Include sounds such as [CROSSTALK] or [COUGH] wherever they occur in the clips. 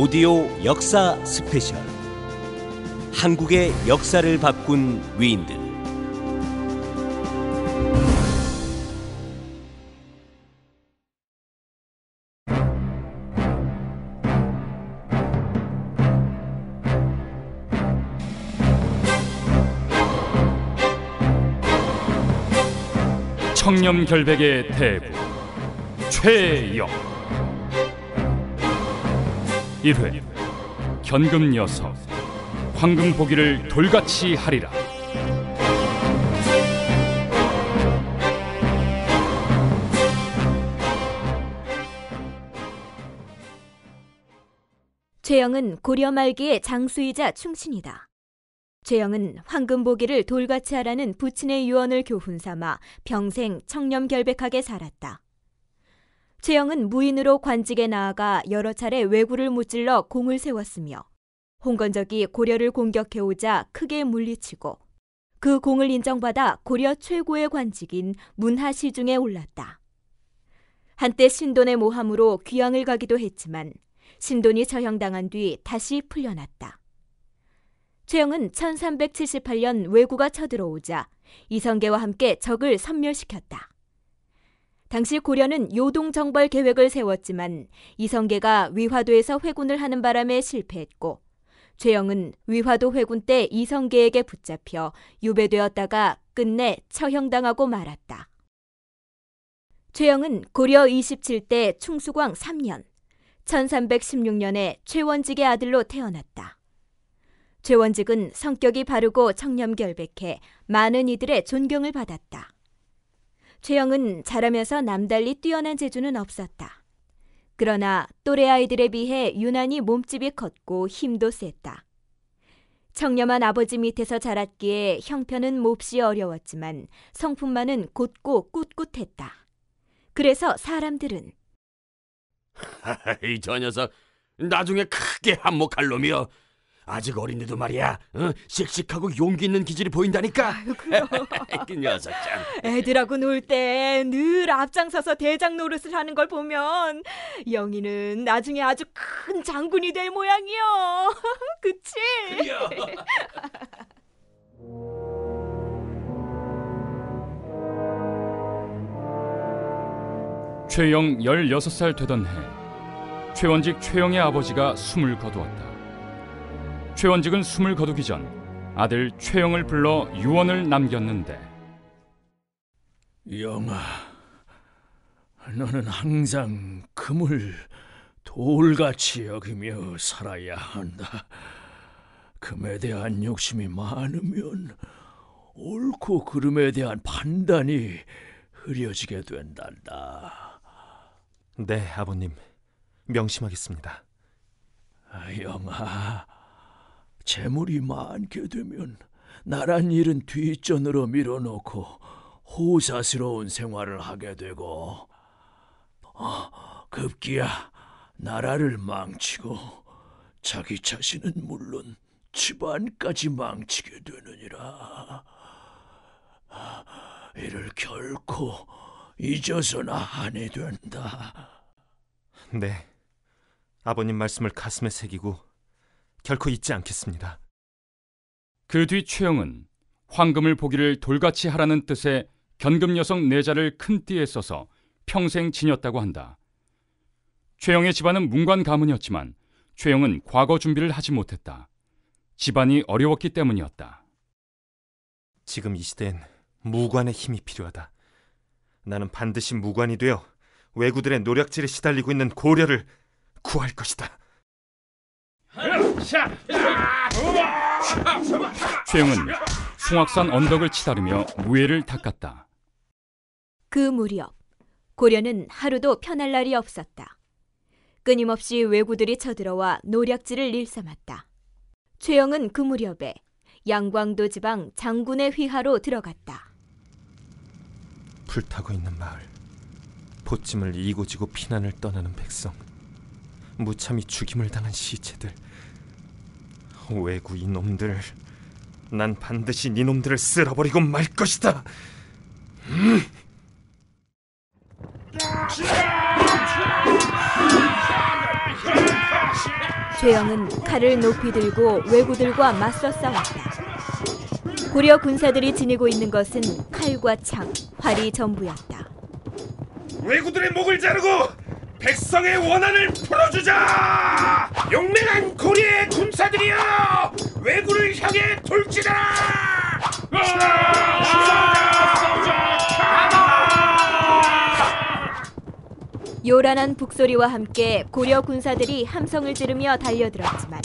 오디오 역사 스페셜 한국의 역사를 바꾼 위인들 청렴결백의 대부 최영 1회 현금 여서 황금 보기를 돌같이 하리라 최영은 고려 말기의 장수이자 충신이다. 최영은 황금보기를 돌같이 하라는 부친의 유언을 교훈 삼아 평생 청렴결백하게 살았다. 최영은 무인으로 관직에 나아가 여러 차례 왜구를 무찔러 공을 세웠으며 홍건적이 고려를 공격해오자 크게 물리치고 그 공을 인정받아 고려 최고의 관직인 문하시중에 올랐다. 한때 신돈의 모함으로 귀양을 가기도 했지만 신돈이 처형당한 뒤 다시 풀려났다. 최영은 1378년 왜구가 쳐들어오자 이성계와 함께 적을 섬멸시켰다. 당시 고려는 요동 정벌 계획을 세웠지만 이성계가 위화도에서 회군을 하는 바람에 실패했고 최영은 위화도 회군 때 이성계에게 붙잡혀 유배되었다가 끝내 처형당하고 말았다. 최영은 고려 27대 충수광 3년, 1316년에 최원직의 아들로 태어났다. 최원직은 성격이 바르고 청렴결백해 많은 이들의 존경을 받았다. 최영은 자라면서 남달리 뛰어난 재주는 없었다. 그러나 또래 아이들에 비해 유난히 몸집이 컸고 힘도 셌다. 청렴한 아버지 밑에서 자랐기에 형편은 몹시 어려웠지만 성품만은 곧고 꿋꿋했다. 그래서 사람들은 [LAUGHS] 이저 녀석 나중에 크게 한몫할 놈이여 아직 어린데도 말이야. 어? 씩씩하고 용기 있는 기질이 보인다니까. 그 녀석 참. 애들하고 놀 때 늘 앞장서서 대장 노릇을 하는 걸 보면 영희는 나중에 아주 큰 장군이 될 모양이요. [LAUGHS] 그치? 최영 16살 되던 해 최원직 최영의 아버지가 숨을 거두었다. 최원직은 숨을 거두기 전 아들 최영을 불러 유언을 남겼는데 영아, 너는 항상 금을 돌같이 여기며 살아야 한다. 금에 대한 욕심이 많으면 옳고 그름에 대한 판단이 흐려지게 된단다. 네, 아버님. 명심하겠습니다. 아, 영아, 재물이 많게 되면 나란 일은 뒷전으로 밀어놓고 호사스러운 생활을 하게 되고 어, 급기야 나라를 망치고 자기 자신은 물론 집안까지 망치게 되느니라 이를 결코 잊어서나 안해 된다. 네, 아버님 말씀을 가슴에 새기고 결코 잊지 않겠습니다. 그 뒤 최영은 황금을 보기를 돌같이 하라는 뜻의 견금 여성 내자를 큰 띠에 써서 평생 지녔다고 한다. 최영의 집안은 문관 가문이었지만 최영은 과거 준비를 하지 못했다. 집안이 어려웠기 때문이었다. 지금 이 시대엔 무관의 힘이 필요하다. 나는 반드시 무관이 되어 왜구들의 노력질에 시달리고 있는 고려를 구할 것이다. 최영은 숭악산 언덕을 치다르며 무예를 닦았다. 그 무렵 고려는 하루도 편할 날이 없었다. 끊임없이 왜구들이 쳐들어와 노략질을 일삼았다. 최영은 그 무렵에 양광도 지방 장군의 휘하로 들어갔다. 불타고 있는 마을, 보침을 이고지고 피난을 떠나는 백성, 무참히 죽임을 당한 시체들. 왜구 이놈들. 난 반드시 니놈들을 쓸어버리고 말 것이다. 음. 최영은 칼을 높이 들고 왜구들과 맞서 싸웠다. 고려 군사들이 지니고 있는 것은 칼과 창, 활이 전부였다. 왜구들의 목을 자르고 백성의 원한을 풀어주자! 용맹한 고리의 군사들이여! 외구를 향해 돌진하 요란한 북소리와 함께 고려 군사들이 함성을 지르며 달려들었지만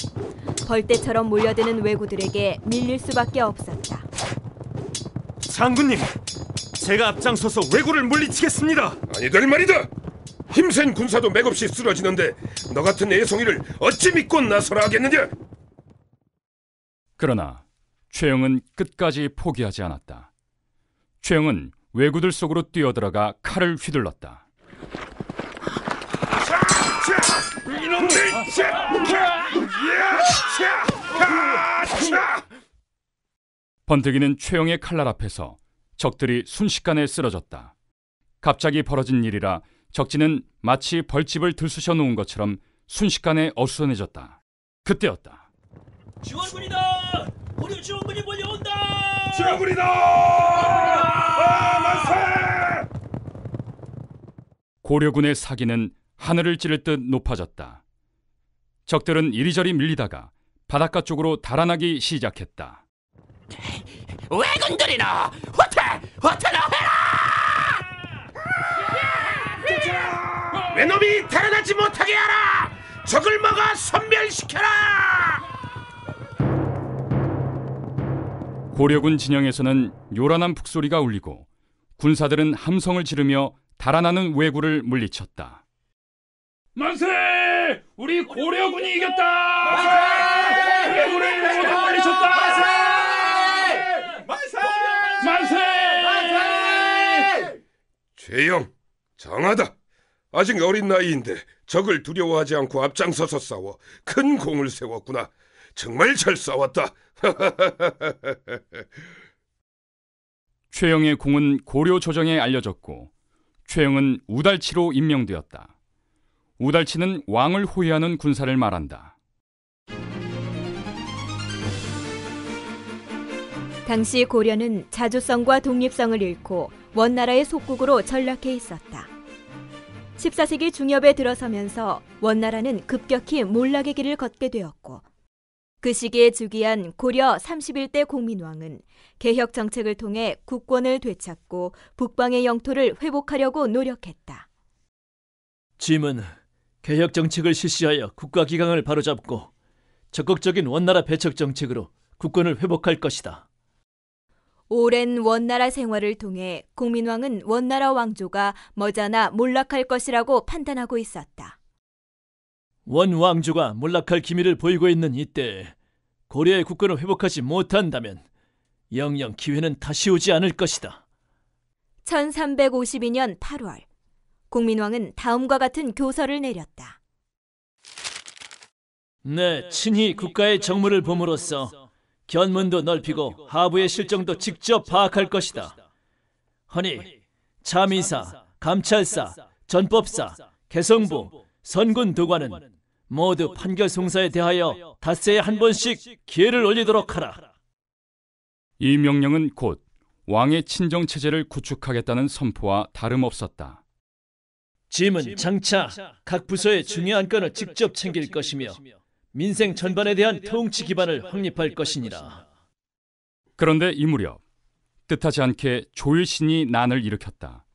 벌떼처럼 몰려드는 왜구들에게 밀릴 수밖에 없었다. 장군님, 제가 앞장서서 왜구를 물리치겠습니다. 아니 될 말이다. 힘센 군사도 맥없이 쓰러지는데 너 같은 애송이를 어찌 믿고 나서라 하겠느냐? 그러나 최영은 끝까지 포기하지 않았다. 최영은 왜구들 속으로 뛰어들어가 칼을 휘둘렀다. 번뜩이는 최영의 칼날 앞에서 적들이 순식간에 쓰러졌다. 갑자기 벌어진 일이라 적지는 마치 벌집을 들쑤셔 놓은 것처럼 순식간에 어수선해졌다. 그때였다. 지원군이다! 고려 지원군이 몰려온다! 지원군이다! 아, 만세! 고려군의 사기는 하늘을 찌를 듯 높아졌다. 적들은 이리저리 밀리다가 바닷가 쪽으로 달아나기 시작했다. 왜군들이나 후퇴! 후퇴나 해라! 외놈이 달아나지 못하게 하라! 적을 막아 선멸시켜라! 고려군 진영에서는 요란한 북소리가 울리고 군사들은 함성을 지르며 달아나는 왜구를 물리쳤다. 만세! 우리 고려군이 이겼다! 만세! 왜구를 모두 물리쳤다! 만세! 만세! 만세! 만세! 만세! 최영, 장하다! 아직 어린 나이인데 적을 두려워하지 않고 앞장서서 싸워 큰 공을 세웠구나. 정말 잘 싸웠다. [LAUGHS] 최영의 공은 고려 조정에 알려졌고 최영은 우달치로 임명되었다. 우달치는 왕을 호위하는 군사를 말한다. 당시 고려는 자주성과 독립성을 잃고 원나라의 속국으로 전락해 있었다. 14세기 중엽에 들어서면서 원나라는 급격히 몰락의 길을 걷게 되었고 그 시기에 즉위한 고려 31대 공민왕은 개혁 정책을 통해 국권을 되찾고 북방의 영토를 회복하려고 노력했다. 짐은 개혁 정책을 실시하여 국가 기강을 바로잡고 적극적인 원나라 배척 정책으로 국권을 회복할 것이다. 오랜 원나라 생활을 통해 국민왕은 원나라 왕조가 머자나 몰락할 것이라고 판단하고 있었다. 원 왕조가 몰락할 기미를 보이고 있는 이때 고려의 국권을 회복하지 못한다면 영영 기회는 다시 오지 않을 것이다. 1352년 8월 국민왕은 다음과 같은 교서를 내렸다. 네, 친히 국가의 정무를 봄으로써 견문도 넓히고 하부의 실정도 직접 파악할 것이다. 허니 참의사, 감찰사, 전법사, 개성부, 선군 도관은 모두 판결 송사에 대하여 닷새에 한 번씩 기회를 올리도록 하라. 이 명령은 곧 왕의 친정 체제를 구축하겠다는 선포와 다름없었다. 짐은 장차 각 부서의 중요한 건을 직접 챙길 것이며 민생 전반에 대한 통치 기반을 확립할 것이니라. 그런데 이 무렵 뜻하지 않게 조일신이 난을 일으켰다.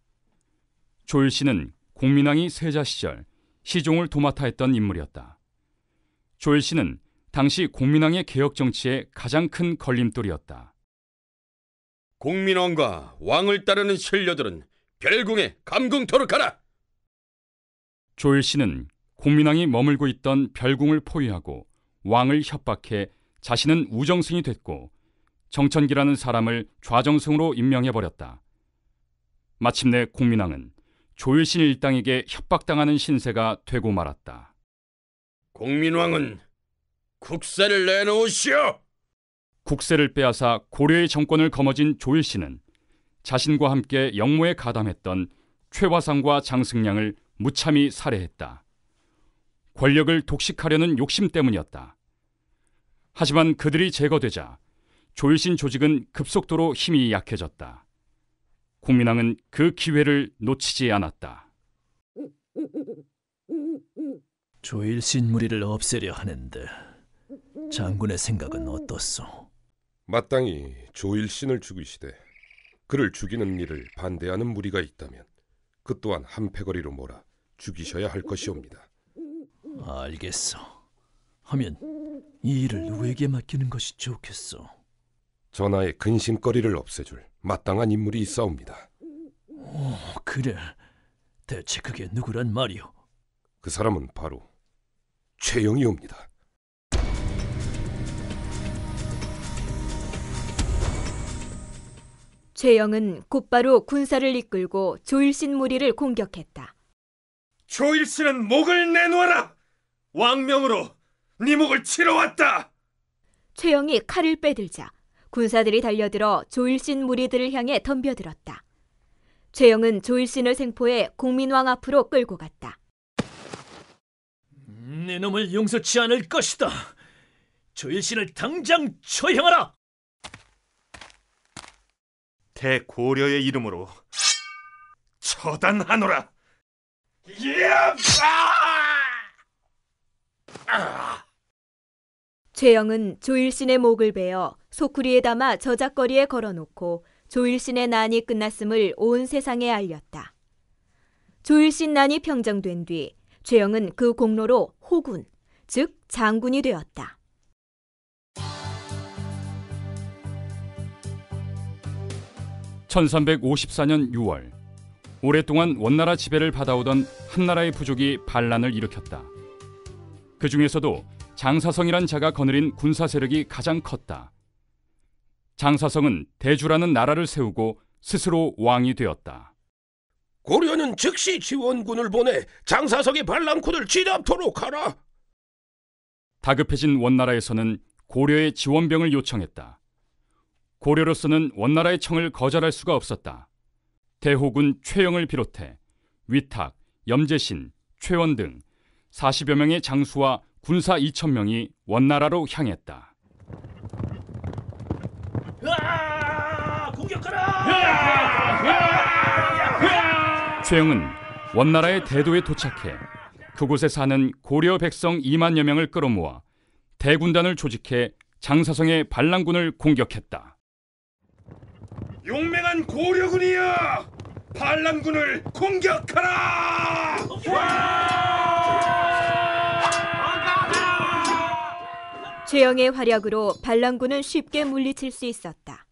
조일신은 공민왕이 세자 시절 시종을 도맡아 했던 인물이었다. 조일신은 당시 공민왕의 개혁 정치에 가장 큰 걸림돌이었다. 공민왕과 왕을 따르는 신료들은 별궁에 감금토록하라 조일신은 공민왕이 머물고 있던 별궁을 포위하고 왕을 협박해 자신은 우정승이 됐고 정천기라는 사람을 좌정승으로 임명해버렸다. 마침내 공민왕은 조일신 일당에게 협박당하는 신세가 되고 말았다. 공민왕은 국세를 내놓으시오! 국세를 빼앗아 고려의 정권을 거머쥔 조일신은 자신과 함께 영모에 가담했던 최화상과 장승량을 무참히 살해했다. 권력을 독식하려는 욕심 때문이었다. 하지만 그들이 제거되자 조일신 조직은 급속도로 힘이 약해졌다. 국민왕은 그 기회를 놓치지 않았다. 조일신 무리를 없애려 하는데 장군의 생각은 어떻소? 마땅히 조일신을 죽이시되 그를 죽이는 일을 반대하는 무리가 있다면 그 또한 한패거리로 몰아 죽이셔야 할 것이옵니다. 알겠어. 하면 이 일을 누구에게 맡기는 것이 좋겠어? 전하의 근심거리를 없애줄 마땅한 인물이 있사옵니다. 오, 어, 그래. 대체 그게 누구란 말이오? 그 사람은 바로 최영이옵니다. 최영은 곧바로 군사를 이끌고 조일신 무리를 공격했다. 조일신은 목을 내놓아라! 왕명으로 네 목을 치러 왔다. 최영이 칼을 빼들자 군사들이 달려들어 조일신 무리들을 향해 덤벼들었다. 최영은 조일신을 생포해 국민왕 앞으로 끌고 갔다. 네 놈을 용서치 않을 것이다. 조일신을 당장 처형하라. 대고려의 이름으로 처단하노라. 예! 아! 최영은 조일신의 목을 베어 소쿠리에 담아 저작거리에 걸어놓고 조일신의 난이 끝났음을 온 세상에 알렸다. 조일신 난이 평정된 뒤 최영은 그 공로로 호군, 즉 장군이 되었다. (1354년 6월) 오랫동안 원나라 지배를 받아오던 한나라의 부족이 반란을 일으켰다. 그 중에서도 장사성이란 자가 거느린 군사 세력이 가장 컸다. 장사성은 대주라는 나라를 세우고 스스로 왕이 되었다. 고려는 즉시 지원군을 보내 장사성의 반란군을 진압토록 하라. 다급해진 원나라에서는 고려의 지원병을 요청했다. 고려로서는 원나라의 청을 거절할 수가 없었다. 대호군 최영을 비롯해 위탁, 염제신, 최원 등 40여 명의 장수와 군사 2천 명이 원나라로 향했다. 최영은 원나라의 대도에 도착해 그곳에 사는 고려 백성 2만여 명을 끌어모아 대군단을 조직해 장사성의 반란군을 공격했다. 용맹한 고려군이여! 반란군을 공격하라! 우와! 최영의 활약으로 반란군은 쉽게 물리칠 수 있었다.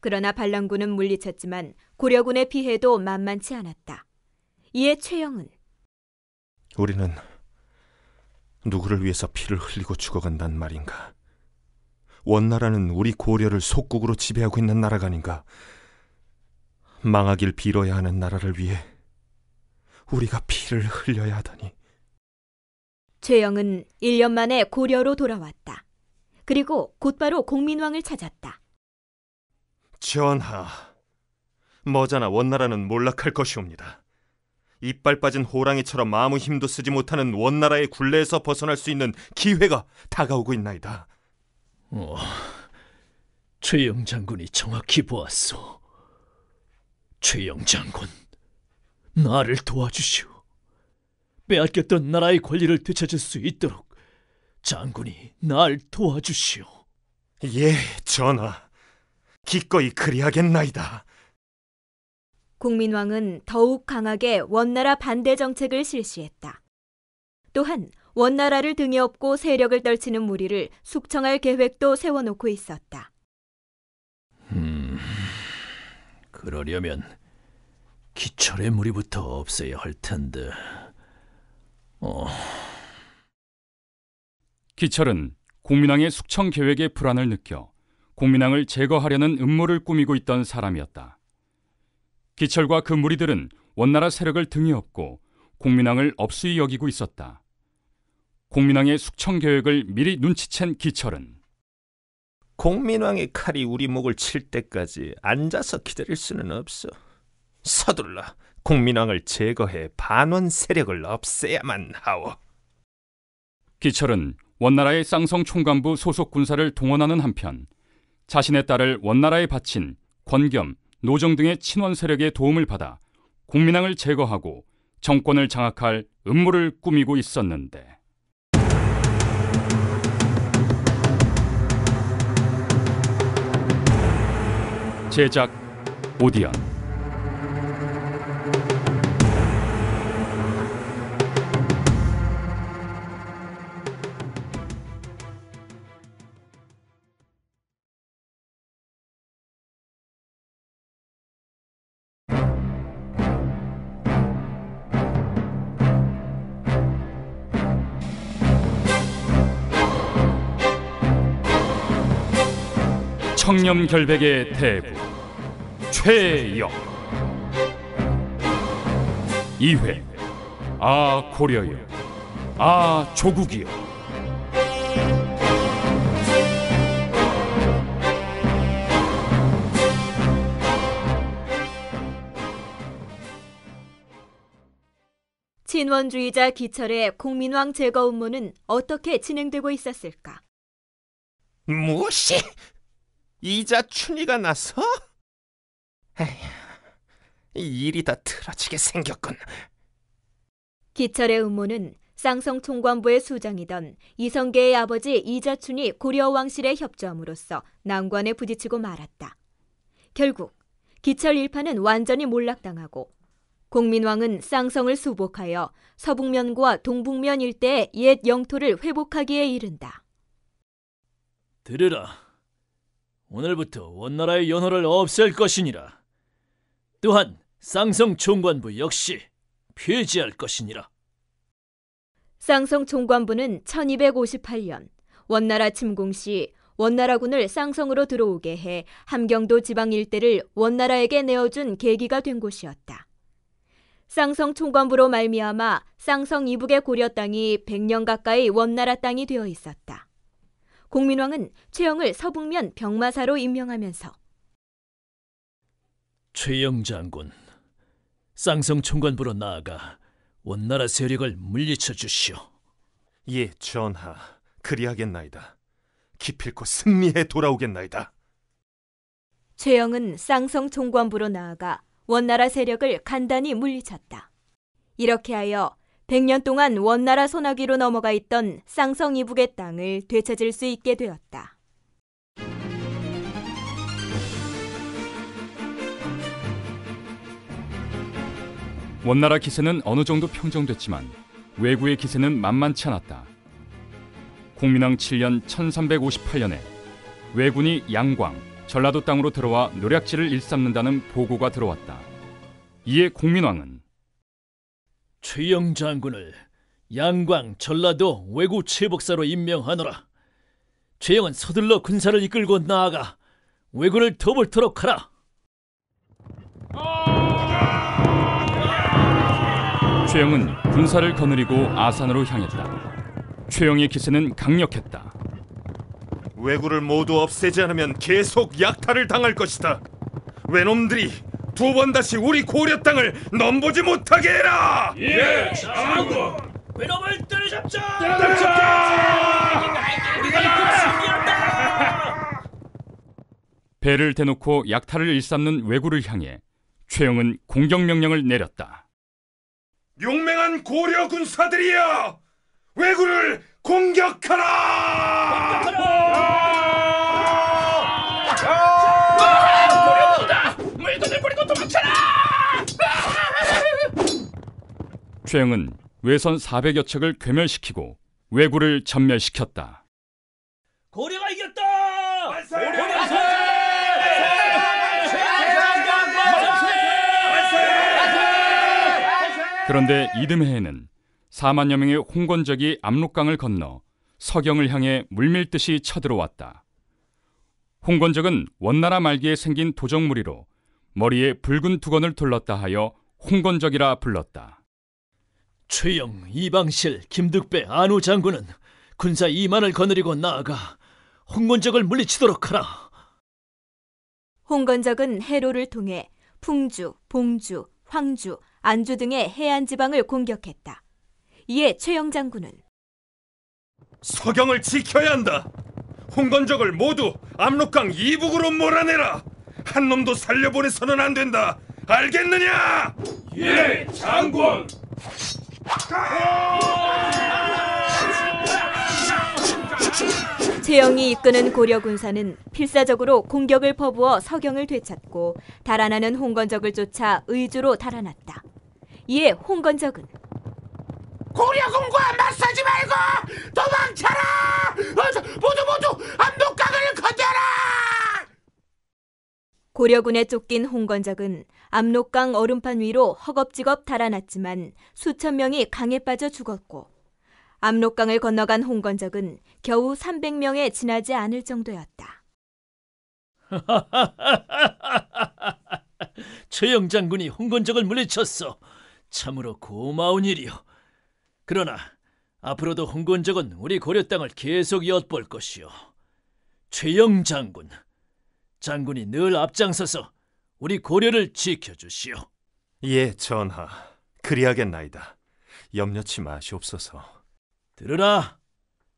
그러나 반란군은 물리쳤지만 고려군의 피해도 만만치 않았다. 이에 최영은 우리는 누구를 위해서 피를 흘리고 죽어간단 말인가? 원나라는 우리 고려를 속국으로 지배하고 있는 나라가 아닌가? 망하길 빌어야 하는 나라를 위해 우리가 피를 흘려야 하다니. 최영은 1년 만에 고려로 돌아왔다. 그리고 곧바로 공민왕을 찾았다. 전하, 머자나 원나라는 몰락할 것이옵니다. 이빨 빠진 호랑이처럼 아무 힘도 쓰지 못하는 원나라의 굴레에서 벗어날 수 있는 기회가 다가오고 있나이다. 어, 최영 장군이 정확히 보았소. 최영 장군, 나를 도와주시오. 빼앗겼던 나라의 권리를 되찾을 수 있도록 장군이 날 도와주시오. 예, 전하. 기꺼이 그리하겠나이다. 국민왕은 더욱 강하게 원나라 반대 정책을 실시했다. 또한 원나라를 등에 업고 세력을 떨치는 무리를 숙청할 계획도 세워놓고 있었다. 음, 그러려면 기철의 무리부터 없애야 할 텐데. 어. 기철은 국민왕의 숙청 계획에 불안을 느껴 국민왕을 제거하려는 음모를 꾸미고 있던 사람이었다. 기철과 그 무리들은 원나라 세력을 등에 업고 국민왕을 업수히 여기고 있었다. 공민왕의 숙청 계획을 미리 눈치챈 기철은 공민왕의 칼이 우리 목을 칠 때까지 앉아서 기다릴 수는 없어. 서둘러 공민왕을 제거해 반원 세력을 없애야만 하오. 기철은 원나라의 쌍성 총관부 소속 군사를 동원하는 한편 자신의 딸을 원나라에 바친 권겸, 노정 등의 친원 세력의 도움을 받아 국민항을 제거하고 정권을 장악할 음모를 꾸미고 있었는데 제작 오디언 청렴 결백의 대부 최역 2회 아 고려여 아 조국이여 친원주의자 기철의 국민왕 제거 운문은 어떻게 진행되고 있었을까? 무엇이 이자 춘이가 났어? 에휴, 일이 다 틀어지게 생겼군. 기철의 음모는 쌍성 총관부의 수장이던 이성계의 아버지 이자춘이 고려 왕실의 협조함으로써 난관에 부딪히고 말았다. 결국 기철 일파는 완전히 몰락당하고 공민왕은 쌍성을 수복하여 서북면과 동북면 일대의 옛 영토를 회복하기에 이른다. 들으라. 오늘부터 원나라의 연호를 없앨 것이니라. 또한 쌍성 총관부 역시 폐지할 것이니라. 쌍성 총관부는 1258년 원나라 침공 시 원나라군을 쌍성으로 들어오게 해 함경도 지방 일대를 원나라에게 내어준 계기가 된 곳이었다. 쌍성 총관부로 말미암아 쌍성 이북의 고려 땅이 100년 가까이 원나라 땅이 되어 있었다. 공민왕은 최영을 서북면 병마사로 임명하면서 최영 장군, 쌍성 총관부로 나아가 원나라 세력을 물리쳐 주시오. 예, 전하, 그리하겠나이다. 기필코 승리해 돌아오겠나이다. 최영은 쌍성 총관부로 나아가 원나라 세력을 간단히 물리쳤다. 이렇게 하여 100년 동안 원나라 소나귀로 넘어가 있던 쌍성 이북의 땅을 되찾을 수 있게 되었다. 원나라 기세는 어느 정도 평정됐지만 왜구의 기세는 만만치 않았다. 공민왕 7년 1358년에 왜군이 양광, 전라도 땅으로 들어와 노략질을 일삼는다는 보고가 들어왔다. 이에 공민왕은 최영 장군을 양광 전라도 외구 최복사로 임명하노라. 최영은 서둘러 군사를 이끌고 나아가 외구를 더불도록 하라. 최영은 군사를 거느리고 아산으로 향했다. 최영의 기세는 강력했다. 왜구를 모두 없애지 않으면 계속 약탈을 당할 것이다. 왜놈들이 두번 다시 우리 고려 땅을 넘보지 못하게 해라. 예, 예 장군. 그놈을 때려잡자. 때려잡자. 배를 대놓고 약탈을 일삼는 왜구를 향해 최영은 공격 명령을 내렸다. 용맹한 고려 군사들이여, 왜구를 공격하라! 공격하라! 최영은 외선 400여 척을 괴멸시키고 왜구를 전멸시켰다. 고려가 이겼다! 고려 만 그런데 이듬해에는 4만여 명의 홍건적이 압록강을 건너 서경을 향해 물밀듯이 쳐들어왔다. 홍건적은 원나라 말기에 생긴 도적무리로 머리에 붉은 두건을 둘렀다 하여 홍건적이라 불렀다. 최영, 이방실, 김득배, 안우 장군은 군사 이만을 거느리고 나아가 홍건적을 물리치도록 하라. 홍건적은 해로를 통해 풍주, 봉주, 황주, 안주 등의 해안 지방을 공격했다. 이에 최영 장군은 서경을 지켜야 한다. 홍건적을 모두 압록강 이북으로 몰아내라. 한 놈도 살려보내서는 안 된다. 알겠느냐? 예, 장군. 최영이 이끄는 고려 군사는 필사적으로 공격을 퍼부어 서경을 되찾고 달아나는 홍건적을 쫓아 의주로 달아났다. 이에 홍건적은 고려군과 맞서지 말고 도망쳐라! 어, 모두 모두 압록강을 건너라! 고려군에 쫓긴 홍건적은 압록강 얼음판 위로 허겁지겁 달아났지만 수천 명이 강에 빠져 죽었고 압록강을 건너간 홍건적은 겨우 300명에 지나지 않을 정도였다. [LAUGHS] 최영 장군이 홍건적을 물리쳤어. 참으로 고마운 일이오 그러나 앞으로도 홍건적은 우리 고려 땅을 계속 엿볼 것이오 최영 장군, 장군이 늘 앞장서서 우리 고려를 지켜주시오. 예, 전하. 그리하겠나이다. 염려치 마시옵소서. 들으라.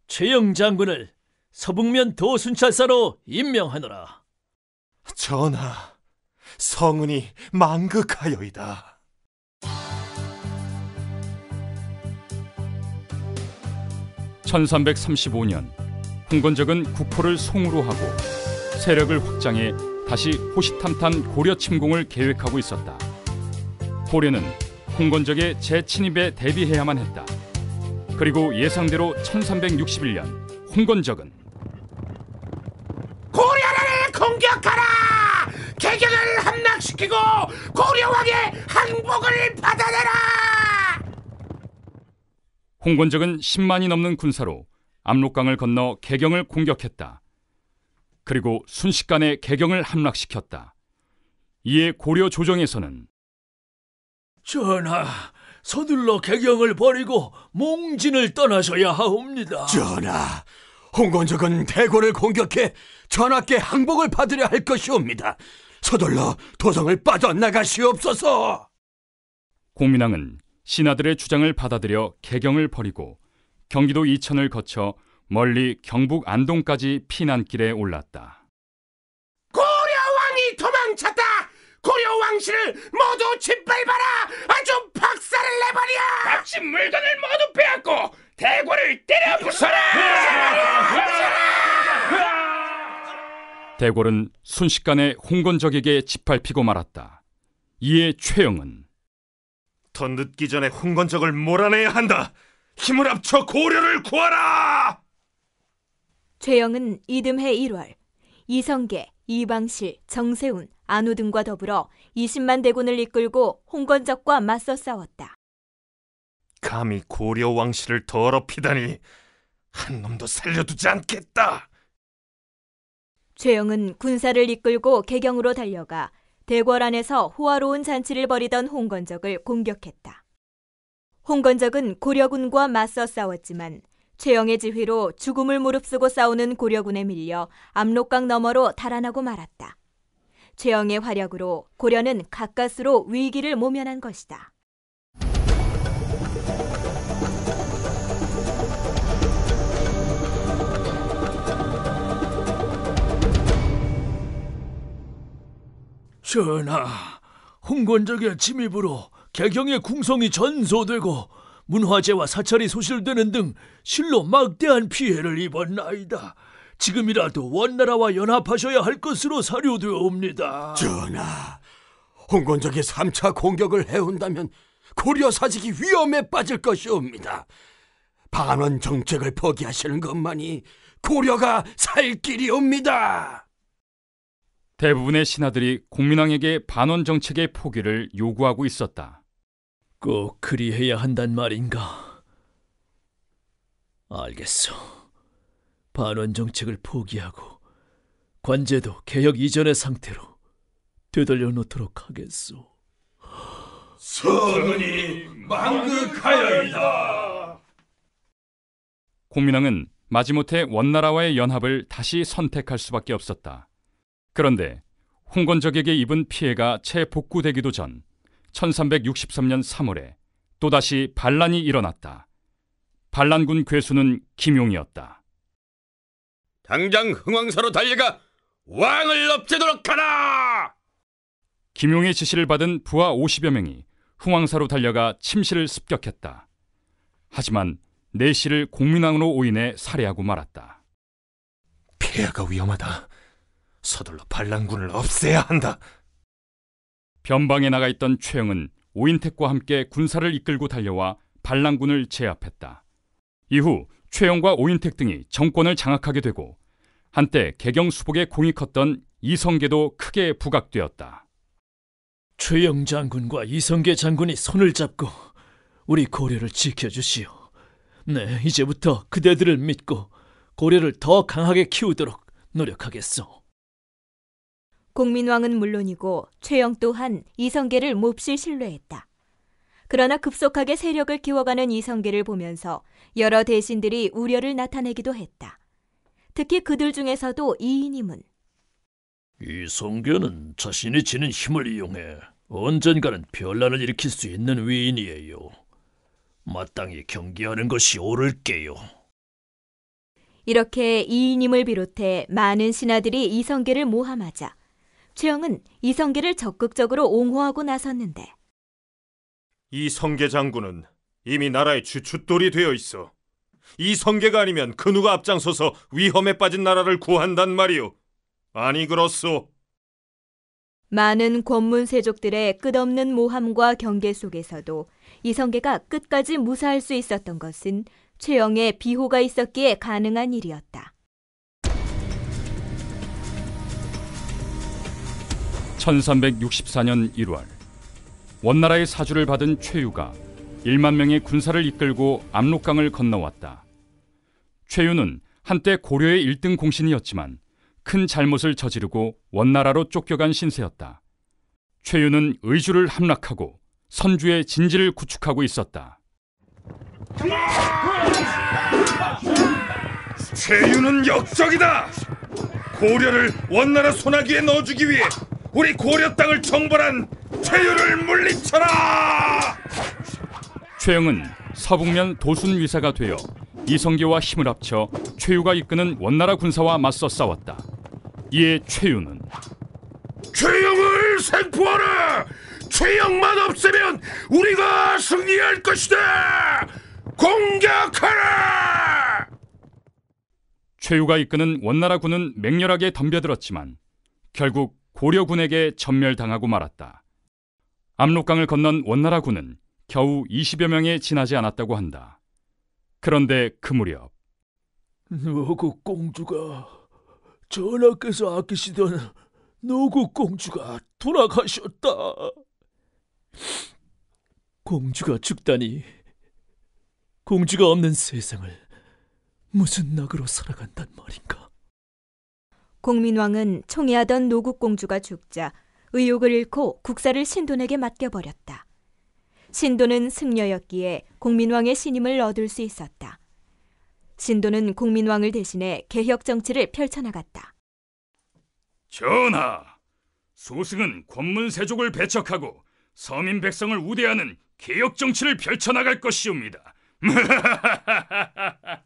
최영 장군을 서북면 도순찰사로 임명하노라. 전하, 성은이 망극하여이다. (1335년) 홍건적은 국포를 송으로 하고 세력을 확장해 다시 호시탐탐 고려 침공을 계획하고 있었다. 고려는 홍건적의 재침입에 대비해야만 했다. 그리고 예상대로 1361년 홍건적은 고려를 공격하라! 개경을 함락시키고 고려왕의 항복을 받아내라! 홍건적은 10만이 넘는 군사로 압록강을 건너 개경을 공격했다. 그리고 순식간에 개경을 함락시켰다. 이에 고려 조정에서는 전하, 서둘러 개경을 버리고 몽진을 떠나셔야 하옵니다. 전하, 홍건적은 대궐을 공격해 전하께 항복을 받으려 할 것이옵니다. 서둘러 도성을 빠져나가시옵소서. 공민왕은 신하들의 주장을 받아들여 개경을 버리고 경기도 이천을 거쳐 멀리 경북 안동까지 피난길에 올랐다. 고려왕이 도망쳤다! 고려왕실을 모두 짓밟아라! 아주 박살을 내버려! 값진 물건을 모두 빼앗고 대궐을 때려 부숴라! 대궐은 순식간에 홍건적에게 짓밟히고 말았다. 이에 최영은 더 늦기 전에 홍건적을 몰아내야 한다. 힘을 합쳐 고려를 구하라! 최영은 이듬해 1월 이성계, 이방실, 정세훈, 안우 등과 더불어 20만 대군을 이끌고 홍건적과 맞서 싸웠다. 감히 고려 왕실을 더럽히다니 한 놈도 살려두지 않겠다. 최영은 군사를 이끌고 개경으로 달려가 대궐 안에서 호화로운 잔치를 벌이던 홍건적을 공격했다. 홍건적은 고려군과 맞서 싸웠지만 최영의 지휘로 죽음을 무릅쓰고 싸우는 고려군에 밀려 압록강 너머로 달아나고 말았다. 최영의 활약으로 고려는 가까스로 위기를 모면한 것이다. 전하, 홍건적의 침입으로 개경의 궁성이 전소되고 문화재와 사찰이 소실되는 등 실로 막대한 피해를 입었나이다. 지금이라도 원나라와 연합하셔야 할 것으로 사료되옵니다. 전하, 홍건적이 3차 공격을 해온다면 고려 사직이 위험에 빠질 것이옵니다. 반원 정책을 포기하시는 것만이 고려가 살 길이옵니다. 대부분의 신하들이 공민왕에게 반원 정책의 포기를 요구하고 있었다. 꼭 그리해야 한단 말인가? 알겠어 반원 정책을 포기하고 관제도 개혁 이전의 상태로 되돌려 놓도록 하겠소. 서근이 만극하여이다 공민왕은 마지못해 원나라와의 연합을 다시 선택할 수밖에 없었다. 그런데 홍건적에게 입은 피해가 채 복구되기도 전 1363년 3월에 또다시 반란이 일어났다. 반란군 괴수는 김용이었다. 당장 흥왕사로 달려가 왕을 엎제도록 하라! 김용의 지시를 받은 부하 50여 명이 흥왕사로 달려가 침실을 습격했다. 하지만 내시를 공민왕으로 오인해 살해하고 말았다. 폐하가 위험하다. 서둘러 반란군을 없애야 한다. 변방에 나가 있던 최영은 오인택과 함께 군사를 이끌고 달려와 반란군을 제압했다. 이후 최영과 오인택 등이 정권을 장악하게 되고 한때 개경수복의 공이 컸던 이성계도 크게 부각되었다. 최영 장군과 이성계 장군이 손을 잡고 우리 고려를 지켜주시오. 네, 이제부터 그대들을 믿고 고려를 더 강하게 키우도록 노력하겠소. 공민왕은 물론이고 최영 또한 이성계를 몹시 신뢰했다. 그러나 급속하게 세력을 키워가는 이성계를 보면서 여러 대신들이 우려를 나타내기도 했다. 특히 그들 중에서도 이인임은 이성계는 자신이 지닌 힘을 이용해 언젠가는 변란을 일으킬 수 있는 위인이에요. 마땅히 경계하는 것이 옳을게요. 이렇게 이인임을 비롯해 많은 신하들이 이성계를 모함하자 최영은 이성계를 적극적으로 옹호하고 나섰는데 이 성계 장군은 이미 나라의 주춧돌이 되어 있어. 이 성계가 아니면 그 누가 앞장서서 위험에 빠진 나라를 구한단 말이오. 아니 그렇소. 많은 권문세족들의 끝없는 모함과 경계 속에서도 이성계가 끝까지 무사할 수 있었던 것은 최영의 비호가 있었기에 가능한 일이었다. 1364년 1월 원나라의 사주를 받은 최유가 1만 명의 군사를 이끌고 압록강을 건너왔다. 최유는 한때 고려의 1등 공신이었지만 큰 잘못을 저지르고 원나라로 쫓겨간 신세였다. 최유는 의주를 함락하고 선주의 진지를 구축하고 있었다. 최유는 역적이다. 고려를 원나라 소나기에 넣어주기 위해 우리 고려 땅을 정벌한 최유를 물리쳐라! 최영은 서북면 도순 위사가 되어 이성계와 힘을 합쳐 최유가 이끄는 원나라 군사와 맞서 싸웠다. 이에 최유는 최영을 생포하라! 최영만 없으면 우리가 승리할 것이다! 공격하라! 최유가 이끄는 원나라 군은 맹렬하게 덤벼들었지만 결국 고려군에게 전멸당하고 말았다. 압록강을 건넌 원나라군은 겨우 20여 명에 지나지 않았다고 한다. 그런데 그 무렵 노국 공주가 전하께서 아끼시던 노국 공주가 돌아가셨다. 공주가 죽다니 공주가 없는 세상을 무슨 낙으로 살아간단 말인가? 공민왕은 총애하던 노국공주가 죽자 의욕을 잃고 국사를 신돈에게 맡겨버렸다. 신돈은 승려였기에 공민왕의 신임을 얻을 수 있었다. 신돈은 공민왕을 대신해 개혁 정치를 펼쳐나갔다. 전하, 소승은 권문세족을 배척하고 서민 백성을 우대하는 개혁 정치를 펼쳐나갈 것이옵니다. [LAUGHS]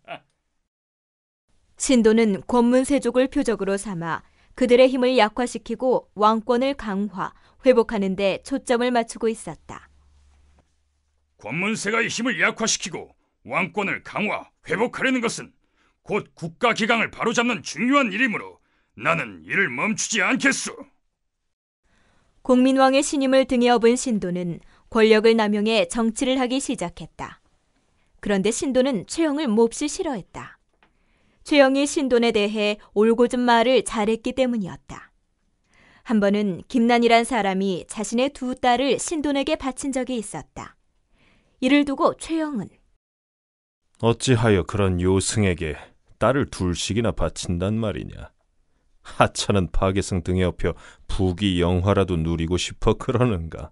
신도는 권문세족을 표적으로 삼아 그들의 힘을 약화시키고 왕권을 강화, 회복하는 데 초점을 맞추고 있었다. 권문세가 힘을 약화시키고 왕권을 강화, 회복하려는 것은 곧 국가 기강을 바로잡는 중요한 일이므로 나는 이를 멈추지 않겠소. 국민왕의 신임을 등에 업은 신도는 권력을 남용해 정치를 하기 시작했다. 그런데 신도는 최영을 몹시 싫어했다. 최영이 신돈에 대해 올곧은 말을 잘했기 때문이었다. 한 번은 김난이란 사람이 자신의 두 딸을 신돈에게 바친 적이 있었다. 이를 두고 최영은 어찌하여 그런 요승에게 딸을 둘씩이나 바친단 말이냐. 하찮은 파괴성 등에 업혀 부귀 영화라도 누리고 싶어 그러는가.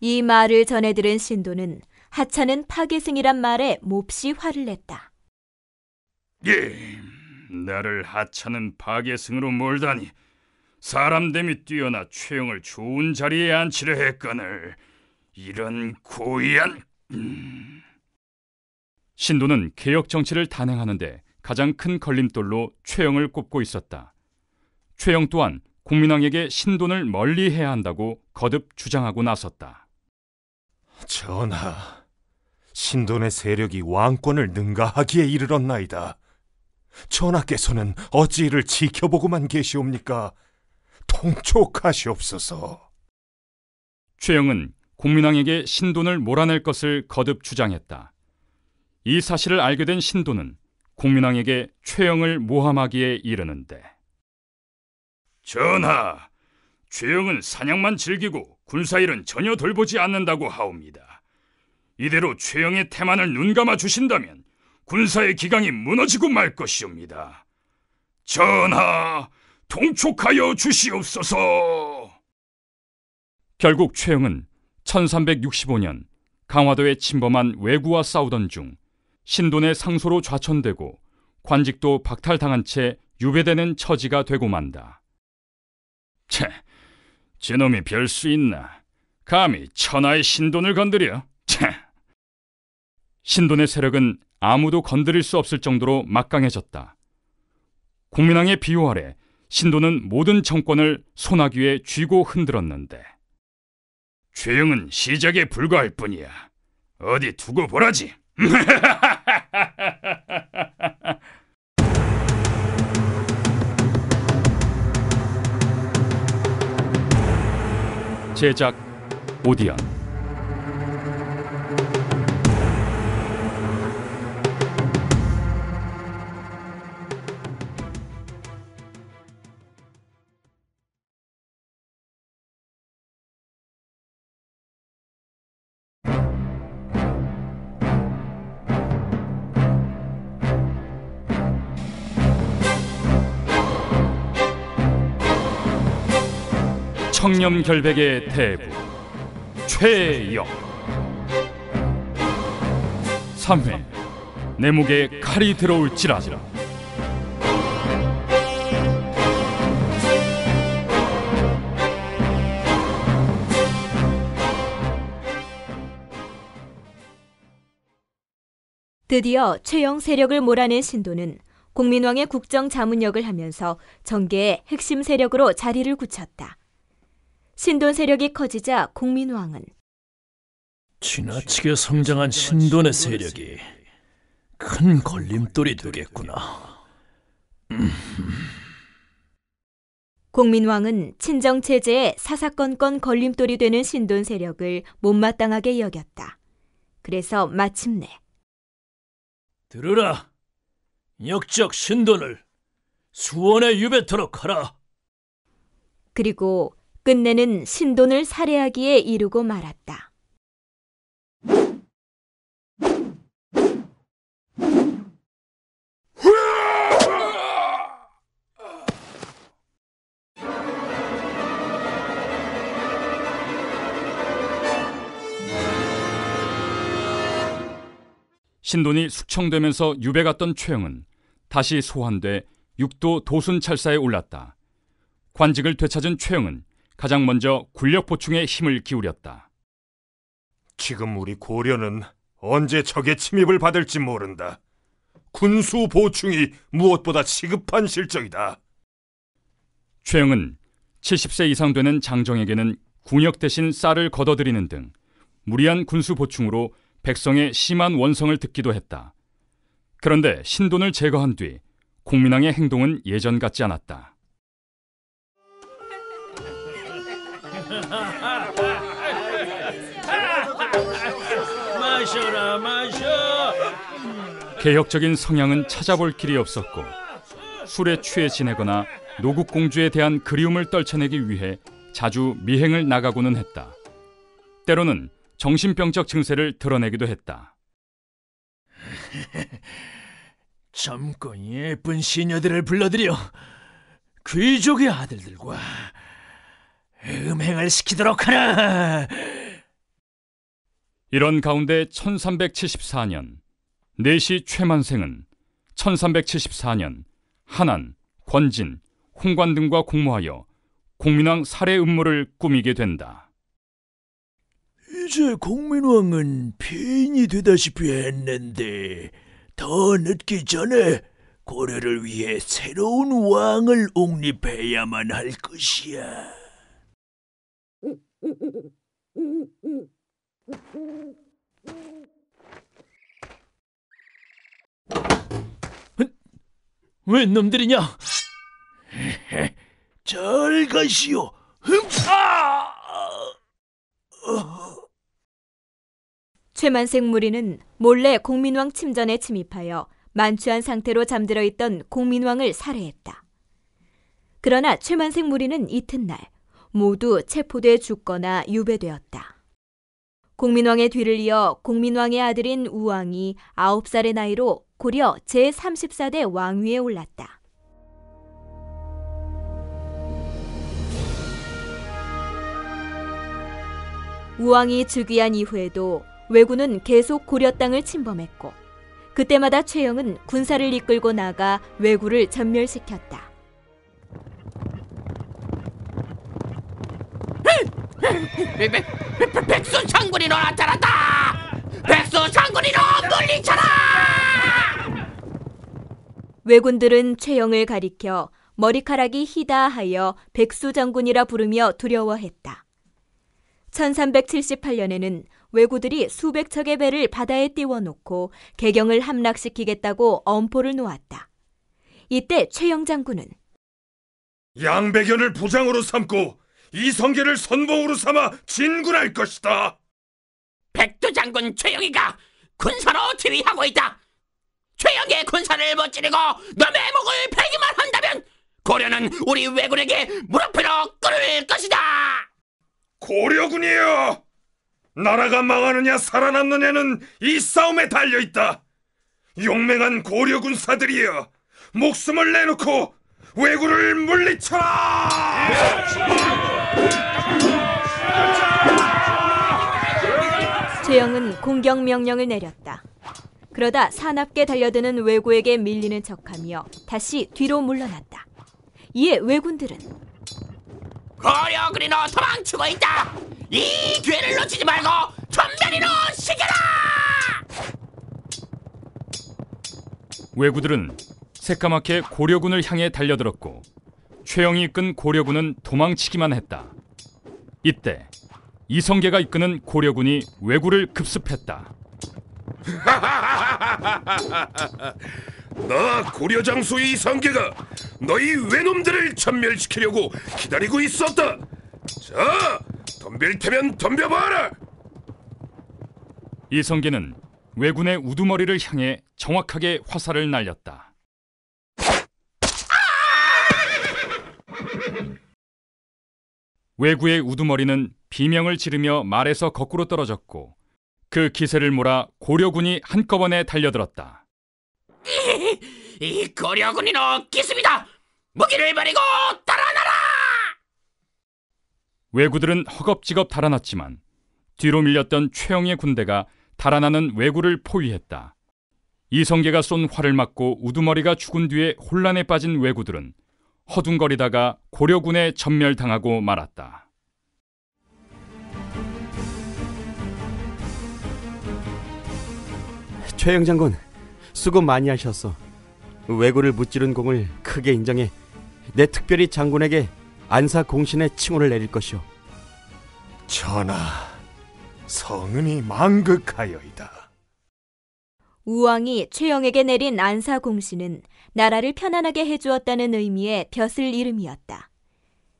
이 말을 전해 들은 신도는 하찮은 파괴승이란 말에 몹시 화를 냈다. 예, 나를 하찮은 파괴승으로 몰다니 사람됨이 뛰어나 최영을 좋은 자리에 앉히려 했거늘 이런 고의한... 음. 신도는 개혁 정치를 단행하는데 가장 큰 걸림돌로 최영을 꼽고 있었다. 최영 또한 국민왕에게 신돈을 멀리해야 한다고 거듭 주장하고 나섰다. 전하, 신돈의 세력이 왕권을 능가하기에 이르렀나이다. 전하께서는 어찌 이를 지켜보고만 계시옵니까? 통촉하시옵소서. 최영은 공민왕에게 신돈을 몰아낼 것을 거듭 주장했다. 이 사실을 알게 된 신돈은 공민왕에게 최영을 모함하기에 이르는데 전하, 최영은 사냥만 즐기고 군사일은 전혀 돌보지 않는다고 하옵니다. 이대로 최영의 태만을 눈감아 주신다면 군사의 기강이 무너지고 말 것이옵니다. 전하, 통촉하여 주시옵소서. 결국 최영은 1365년 강화도에 침범한 왜구와 싸우던 중 신돈의 상소로 좌천되고 관직도 박탈당한 채 유배되는 처지가 되고 만다. 채, 제놈이별 수 있나? 감히 천하의 신돈을 건드려? 채. 신돈의 세력은 아무도 건드릴 수 없을 정도로 막강해졌다. 국민왕의 비호 아래 신도는 모든 정권을 소나귀에 쥐고 흔들었는데 최영은 시작에 불과할 뿐이야. 어디 두고 보라지. [LAUGHS] 제작 오디언 청렴 결백의 대부 최역 3회 내 목에 칼이 들어올지라 드디어 최영 세력을 몰아낸 신도는 국민왕의 국정 자문역을 하면서 정계의 핵심 세력으로 자리를 굳혔다. 신돈 세력이 커지자 공민왕은 지나치게 성장한 신돈의 세력이 큰 걸림돌이 되겠구나. 공민왕은 친정 체제의 사사건건 걸림돌이 되는 신돈 세력을 못마땅하게 여겼다. 그래서 마침내 들으라, 역적 신돈을 수원에 유배토록 하라. 그리고 끝내는 신돈을 살해하기에 이르고 말았다. 신돈이 숙청되면서 유배 갔던 최영은 다시 소환돼 육도 도순찰사에 올랐다. 관직을 되찾은 최영은 가장 먼저 군력 보충에 힘을 기울였다. 지금 우리 고려는 언제 적의 침입을 받을지 모른다. 군수 보충이 무엇보다 시급한 실정이다. 최영은 70세 이상 되는 장정에게는 군역 대신 쌀을 걷어들이는 등 무리한 군수 보충으로 백성의 심한 원성을 듣기도 했다. 그런데 신돈을 제거한 뒤 공민왕의 행동은 예전 같지 않았다. 개혁적인 성향은 찾아볼 길이 없었고 술에 취해 지내거나 노국 공주에 대한 그리움을 떨쳐내기 위해 자주 미행을 나가고는 했다. 때로는 정신병적 증세를 드러내기도 했다. [LAUGHS] 젊고 예쁜 시녀들을 불러들여 귀족의 아들들과 음행을 시키도록 하라. 이런 가운데 1374년 내시 최만생은 1374년 한난 권진, 홍관 등과 공모하여 국민왕 살해 음모를 꾸미게 된다. 이제 국민왕은 폐인이 되다시피 했는데 더 늦기 전에 고려를 위해 새로운 왕을 옹립해야만 할 것이야. 웬 놈들이냐? [LAUGHS] 잘 가시오. 흠차! 아! 최만생 무리는 몰래 공민왕 침전에 침입하여 만취한 상태로 잠들어 있던 공민왕을 살해했다. 그러나 최만생 무리는 이튿날 모두 체포돼 죽거나 유배되었다. 공민왕의 뒤를 이어 공민왕의 아들인 우왕이 9살의 나이로 고려 제34대 왕위에 올랐다. 우왕이 즉위한 이후에도 왜군은 계속 고려 땅을 침범했고 그때마다 최영은 군사를 이끌고 나가 왜구를 전멸시켰다. 백순 장군이 나타났다! 백수 장군이로 물리쳐라! 왜군들은 최영을 가리켜 머리카락이 희다 하여 백수 장군이라 부르며 두려워했다. 1378년에는 왜구들이 수백 척의 배를 바다에 띄워놓고 개경을 함락시키겠다고 엄포를 놓았다. 이때 최영 장군은 양배견을 부장으로 삼고 이성계를 선봉으로 삼아 진군할 것이다. 백두 장군 최영이가 군사로 지휘하고 있다. 최영의 군사를 무지르고너의 목을 베기만 한다면 고려는 우리 왜군에게 무릎으로 꿇을 것이다. 고려군이여! 나라가 망하느냐 살아남느냐는 이 싸움에 달려있다. 용맹한 고려 군사들이여 목숨을 내놓고 왜구를 물리쳐라! 최영은 공격 명령을 내렸다. 그러다 사납게 달려드는 왜구에게 밀리는 척하며 다시 뒤로 물러났다. 이에 왜군들은 거려 그리너 도망치고 있다. 이 기회를 놓치지 말고 전면이로 시켜라. 왜구들은 새까맣게 고려군을 향해 달려들었고 최영이 이끈 고려군은 도망치기만 했다. 이때 이성계가 이끄는 고려군이 왜구를 급습했다. [LAUGHS] 나 고려장수 이성계가 너희 외놈들을 전멸시키려고 기다리고 있었다. 자, 덤빌 테면 덤벼봐라. 이성계는 왜군의 우두머리를 향해 정확하게 화살을 날렸다. 외구의 우두머리는 비명을 지르며 말에서 거꾸로 떨어졌고 그 기세를 몰아 고려군이 한꺼번에 달려들었다. [LAUGHS] 이 고려군인 없겠습니다. 무기를 버리고 달아나라! 왜구들은 허겁지겁 달아났지만 뒤로 밀렸던 최영의 군대가 달아나는 왜구를 포위했다. 이성계가 쏜 활을 맞고 우두머리가 죽은 뒤에 혼란에 빠진 왜구들은 허둥거리다가 고려군에 전멸당하고 말았다. 최영 장군, 수고 많이 하셨어. 왜구를 무찌른 공을 크게 인정해 내 특별히 장군에게 안사 공신의 칭호를 내릴 것이오. 전하, 성은이 망극하여이다. 우왕이 최영에게 내린 안사 공시는 나라를 편안하게 해주었다는 의미의 벼슬 이름이었다.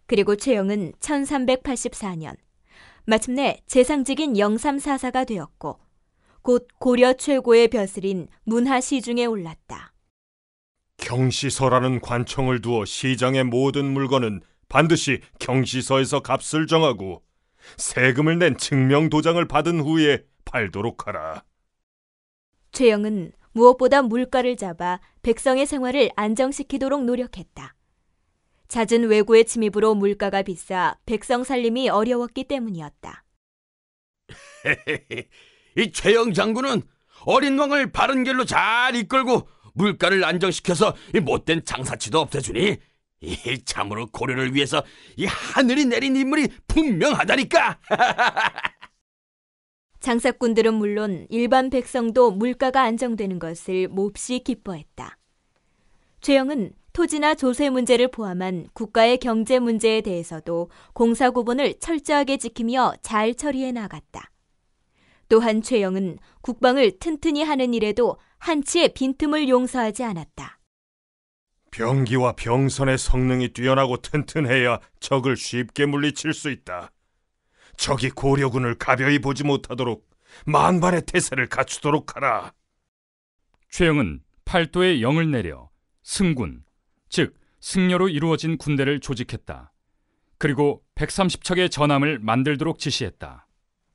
그리고 최영은 1384년 마침내 재상직인 영삼사사가 되었고 곧 고려 최고의 벼슬인 문하시중에 올랐다. 경시서라는 관청을 두어 시장의 모든 물건은 반드시 경시서에서 값을 정하고 세금을 낸 증명 도장을 받은 후에 팔도록 하라. 최영은 무엇보다 물가를 잡아 백성의 생활을 안정시키도록 노력했다. 잦은 외구의 침입으로 물가가 비싸 백성 살림이 어려웠기 때문이었다. [LAUGHS] 이 최영 장군은 어린 왕을 바른 길로 잘 이끌고 물가를 안정시켜서 이 못된 장사치도 없애주니 이 참으로 고려를 위해서 이 하늘이 내린 인물이 분명하다니까. [LAUGHS] 장사꾼들은 물론 일반 백성도 물가가 안정되는 것을 몹시 기뻐했다. 최영은 토지나 조세 문제를 포함한 국가의 경제 문제에 대해서도 공사 구분을 철저하게 지키며 잘 처리해 나갔다. 또한 최영은 국방을 튼튼히 하는 일에도 한치의 빈틈을 용서하지 않았다. 병기와 병선의 성능이 뛰어나고 튼튼해야 적을 쉽게 물리칠 수 있다. 적이 고려군을 가벼이 보지 못하도록 만반의 태세를 갖추도록 하라. 최영은 팔도에 영을 내려 승군, 즉 승려로 이루어진 군대를 조직했다. 그리고 130척의 전함을 만들도록 지시했다.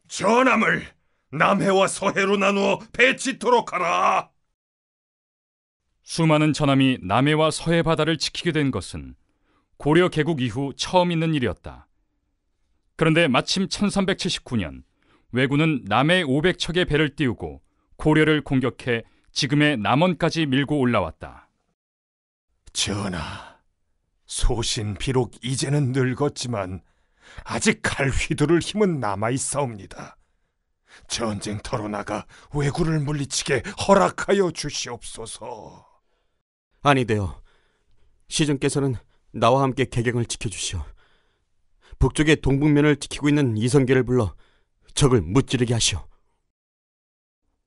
전함을 남해와 서해로 나누어 배치토록 하라. 수많은 전함이 남해와 서해 바다를 지키게 된 것은 고려 개국 이후 처음 있는 일이었다. 그런데 마침 1379년 왜군은 남해 500척의 배를 띄우고 고려를 공격해 지금의 남원까지 밀고 올라왔다. 전하, 소신 비록 이제는 늙었지만 아직 칼 휘두를 힘은 남아 있사옵니다. 전쟁터로 나가 왜구를 물리치게 허락하여 주시옵소서. 아니 되요. 시전께서는 나와 함께 개경을 지켜주시오. 북쪽의 동북면을 지키고 있는 이성계를 불러 적을 무찌르게 하시오.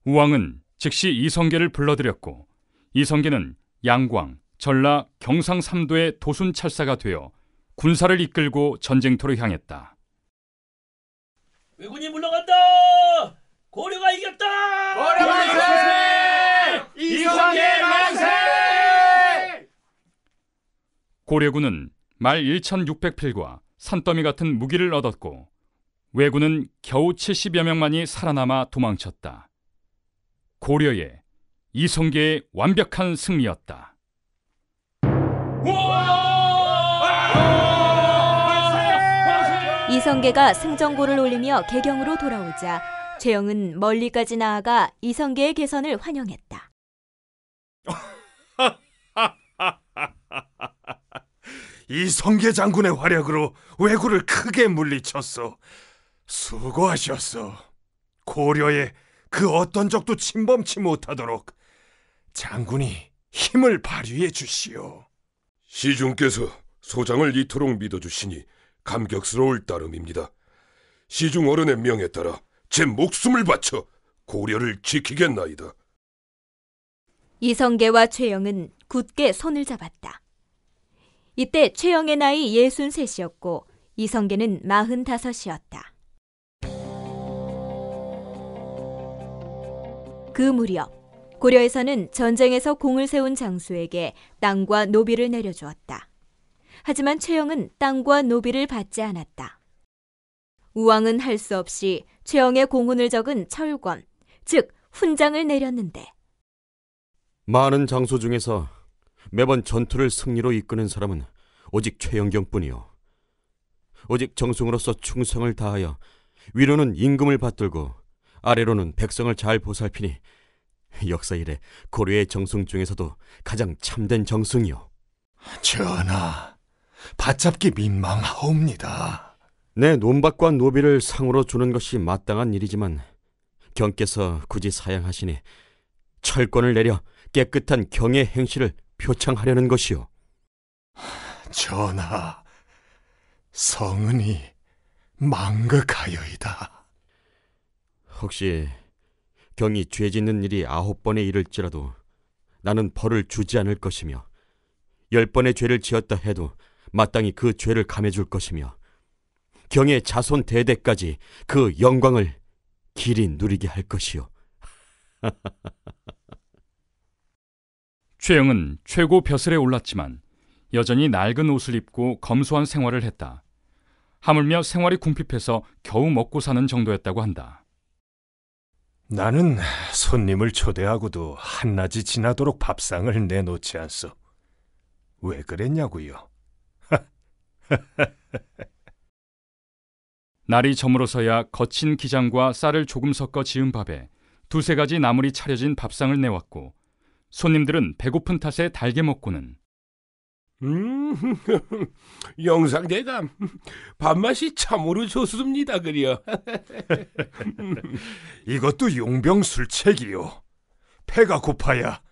우왕은 즉시 이성계를 불러들였고 이성계는 양광, 전라, 경상 3도의 도순 찰사가 되어 군사를 이끌고 전쟁터로 향했다. 왜군이 물러간다! 고려가 이겼다! 고려 만세! 이성계 만세! 고려군은 말 1600필과 산더미 같은 무기를 얻었고 왜군은 겨우 70여 명만이 살아남아 도망쳤다. 고려의 이성계의 완벽한 승리였다. 이성계가 승전고를 올리며 개경으로 돌아오자 최영은 멀리까지 나아가 이성계의 개선을 환영했다. [LAUGHS] 이 성계 장군의 활약으로 왜구를 크게 물리쳤어수고하셨어고려에그 어떤 적도 침범치 못하도록 장군이 힘을 발휘해 주시오. 시중께서 소장을 이토록 믿어주시니 감격스러울 따름입니다. 시중 어른의 명에 따라 제 목숨을 바쳐 고려를 지키겠나이다. 이성계와 최영은 굳게 손을 잡았다. 이때 최영의 나이 63이었고 이성계는 45이었다. 그 무렵 고려에서는 전쟁에서 공을 세운 장수에게 땅과 노비를 내려주었다. 하지만 최영은 땅과 노비를 받지 않았다. 우왕은 할 수 없이 최영의 공훈을 적은 철권, 즉 훈장을 내렸는데 많은 장소 중에서 매번 전투를 승리로 이끄는 사람은 오직 최영경뿐이요. 오직 정승으로서 충성을 다하여 위로는 임금을 받들고 아래로는 백성을 잘 보살피니 역사 이래 고려의 정승 중에서도 가장 참된 정승이요. 전하, 바잡기 민망하옵니다. 내 논박과 노비를 상으로 주는 것이 마땅한 일이지만 경께서 굳이 사양하시니 철권을 내려 깨끗한 경의 행실을 표창하려는 것이요. 전하, 성은이 망극하여이다. 혹시 경이 죄 짓는 일이 아홉 번에 이를지라도 나는 벌을 주지 않을 것이며 열 번의 죄를 지었다 해도 마땅히 그 죄를 감해줄 것이며 경의 자손 대대까지 그 영광을 길이 누리게 할 것이요. [LAUGHS] 최영은 최고 벼슬에 올랐지만 여전히 낡은 옷을 입고 검소한 생활을 했다. 하물며 생활이 궁핍해서 겨우 먹고 사는 정도였다고 한다. 나는 손님을 초대하고도 한낮이 지나도록 밥상을 내놓지 않소. 왜 그랬냐고요. [LAUGHS] 날이 저물어서야 거친 기장과 쌀을 조금 섞어 지은 밥에 두세 가지 나물이 차려진 밥상을 내왔고 손님들은 배고픈 탓에 달게 먹고는 음, [LAUGHS] 영상대감 밥맛이 참으로 좋습니다 그려 [LAUGHS] 이것도 용병 술책이요 배가 고파야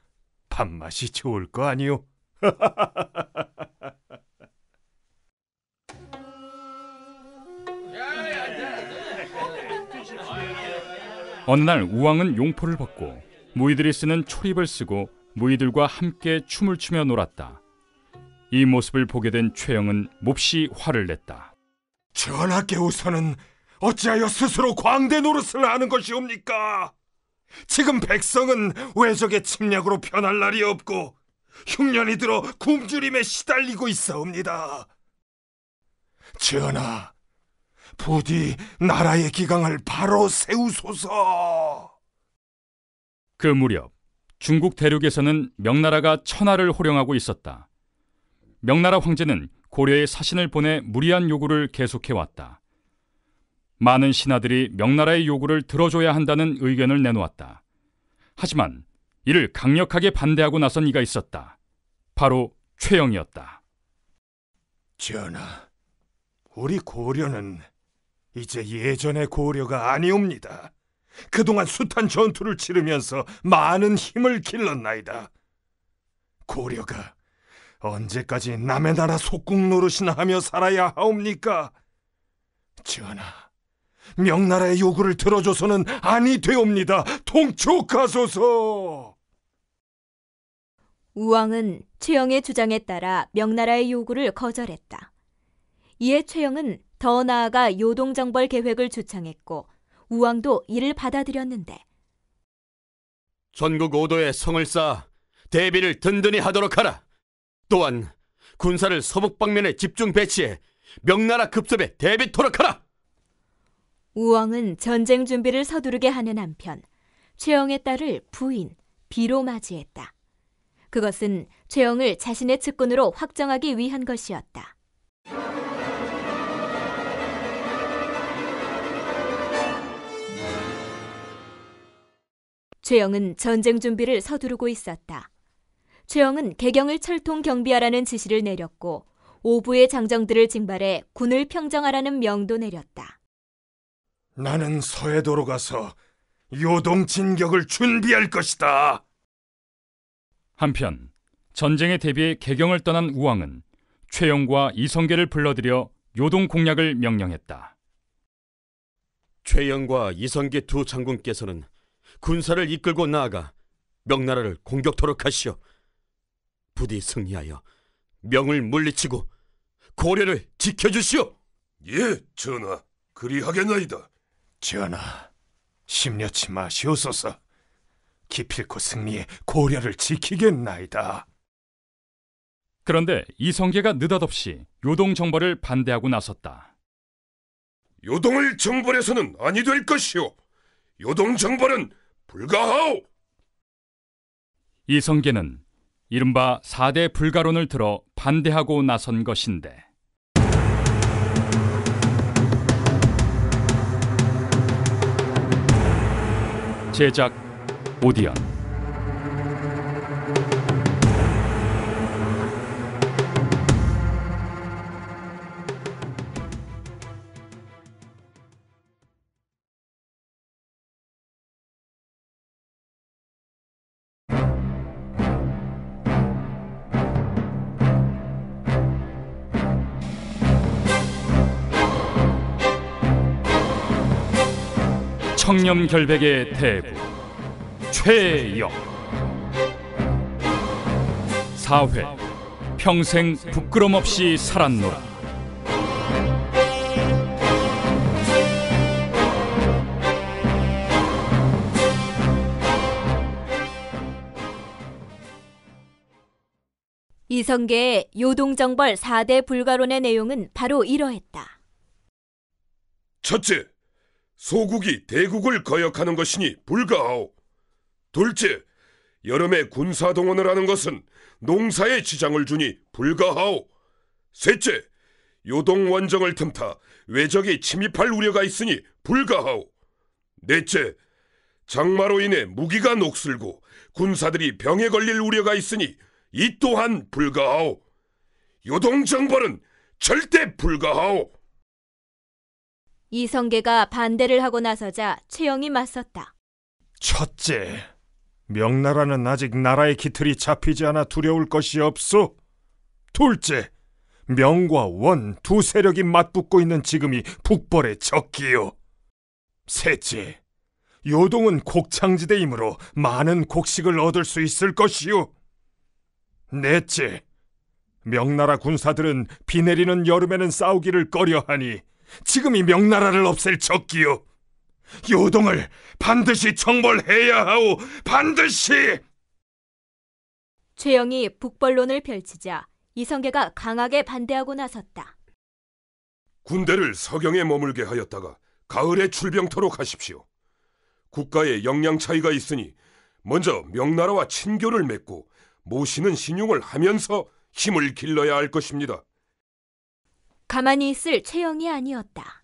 밥맛이 좋을 거 아니요 [LAUGHS] 어느 날 우왕은 용포를 벗고 무이들이 쓰는 초립을 쓰고 무이들과 함께 춤을 추며 놀았다. 이 모습을 보게 된 최영은 몹시 화를 냈다. 전하께 우선은 어찌하여 스스로 광대 노릇을 하는 것이옵니까? 지금 백성은 외적의 침략으로 변할 날이 없고 흉년이 들어 굶주림에 시달리고 있사옵니다. 전하, 부디 나라의 기강을 바로 세우소서. 그 무렵 중국 대륙에서는 명나라가 천하를 호령하고 있었다. 명나라 황제는 고려의 사신을 보내 무리한 요구를 계속해왔다. 많은 신하들이 명나라의 요구를 들어줘야 한다는 의견을 내놓았다. 하지만 이를 강력하게 반대하고 나선 이가 있었다. 바로 최영이었다. 전하, 우리 고려는 이제 예전의 고려가 아니옵니다. 그동안 숱한 전투를 치르면서 많은 힘을 길렀나이다. 고려가 언제까지 남의 나라 속국 노릇이나 하며 살아야 하옵니까? 전하, 명나라의 요구를 들어줘서는 아니 되옵니다. 통촉하소서. 우왕은 최영의 주장에 따라 명나라의 요구를 거절했다. 이에 최영은 더 나아가 요동정벌 계획을 주창했고 우왕도 이를 받아들였는데 전국 오도에 성을 쌓아 대비를 든든히 하도록 하라. 또한 군사를 서북 방면에 집중 배치해 명나라 급습에 대비토록 하라. 우왕은 전쟁 준비를 서두르게 하는 한편 최영의 딸을 부인, 비로 맞이했다. 그것은 최영을 자신의 측근으로 확정하기 위한 것이었다. 최영은 전쟁 준비를 서두르고 있었다. 최영은 개경을 철통 경비하라는 지시를 내렸고 오부의 장정들을 징발해 군을 평정하라는 명도 내렸다. 나는 서해도로 가서 요동 진격을 준비할 것이다. 한편 전쟁에 대비해 개경을 떠난 우왕은 최영과 이성계를 불러들여 요동 공략을 명령했다. 최영과 이성계 두 장군께서는 군사를 이끌고 나아가 명나라를 공격토록 하시오 부디 승리하여 명을 물리치고 고려를 지켜주시오. 예, 전하. 그리하겠나이다. 전하, 심려치 마시옵소서. 기필코 승리에 고려를 지키겠나이다. 그런데 이성계가 느닷없이 요동 정벌을 반대하고 나섰다. 요동을 정벌해서는 아니 될 것이오. 요동 정벌은 불가하오! 이성계는 이른바 4대 불가론을 들어 반대하고 나선 것인데 제작 오디언 청렴 결백의 대부 최영 사회 평생 부끄럼 없이 살았노라 이성계의 요동정벌 4대 불가론의 내용은 바로 이러했다. 첫째, 소국이 대국을 거역하는 것이니 불가하오. 둘째, 여름에 군사 동원을 하는 것은 농사에 지장을 주니 불가하오. 셋째, 요동 원정을 틈타 외적이 침입할 우려가 있으니 불가하오. 넷째, 장마로 인해 무기가 녹슬고 군사들이 병에 걸릴 우려가 있으니 이 또한 불가하오. 요동 정벌은 절대 불가하오. 이성계가 반대를 하고 나서자 최영이 맞섰다. 첫째, 명나라는 아직 나라의 기틀이 잡히지 않아 두려울 것이 없소. 둘째, 명과 원 두 세력이 맞붙고 있는 지금이 북벌의 적기요. 셋째, 요동은 곡창지대이므로 많은 곡식을 얻을 수 있을 것이요. 넷째, 명나라 군사들은 비 내리는 여름에는 싸우기를 꺼려하니 지금이 명나라를 없앨 적기요. 요동을 반드시 청벌해야 하오. 반드시. 최영이 북벌론을 펼치자 이성계가 강하게 반대하고 나섰다. 군대를 서경에 머물게 하였다가 가을에 출병토록하십시오 국가의 역량 차이가 있으니 먼저 명나라와 친교를 맺고 모시는 신용을 하면서 힘을 길러야 할 것입니다. 가만히 있을 체형이 아니었다.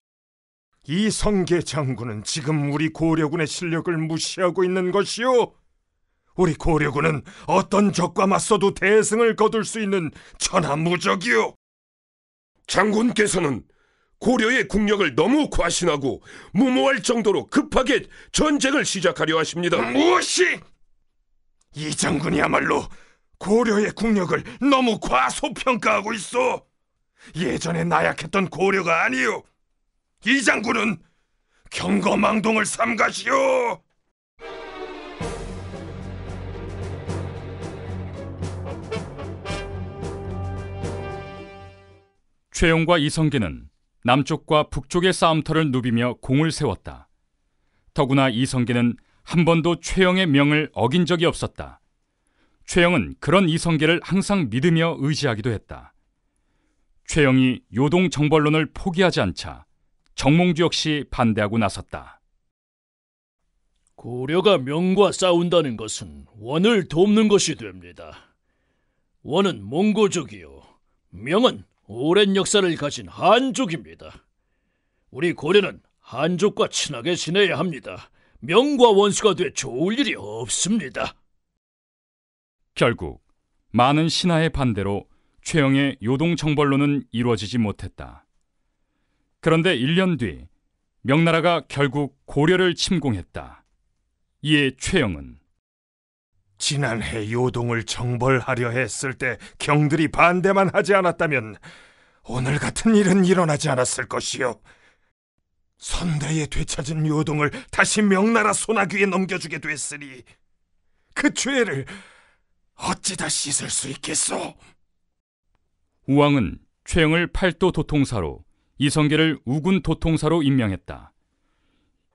이성계 장군은 지금 우리 고려군의 실력을 무시하고 있는 것이오. 우리 고려군은 어떤 적과 맞서도 대승을 거둘 수 있는 천하무적이오. 장군께서는 고려의 국력을 너무 과신하고 무모할 정도로 급하게 전쟁을 시작하려 하십니다. 무엇이? 이 장군이야말로 고려의 국력을 너무 과소평가하고 있어. 예전에 나약했던 고려가 아니오. 이 장군은 경거망동을 삼가시오. 최용과 이성계는 남쪽과 북쪽의 싸움터를 누비며 공을 세웠다. 더구나 이성계는 한 번도 최영의 명을 어긴 적이 없었다. 최영은 그런 이성계를 항상 믿으며 의지하기도 했다. 최영이 요동 정벌론을 포기하지 않자 정몽주 역시 반대하고 나섰다. 고려가 명과 싸운다는 것은 원을 돕는 것이 됩니다. 원은 몽고족이요. 명은 오랜 역사를 가진 한족입니다. 우리 고려는 한족과 친하게 지내야 합니다. 명과 원수가 돼 좋을 일이 없습니다. 결국 많은 신하의 반대로 최영의 요동청벌로는 이루어지지 못했다. 그런데 1년 뒤 명나라가 결국 고려를 침공했다. 이에 최영은 지난해 요동을 정벌하려 했을 때 경들이 반대만 하지 않았다면 오늘 같은 일은 일어나지 않았을 것이요. 선대에 되찾은 요동을 다시 명나라 소나귀에 넘겨주게 됐으니 그 죄를 어찌 다 씻을 수 있겠소? 우왕은 최영을 팔도 도통사로 이성계를 우군 도통사로 임명했다.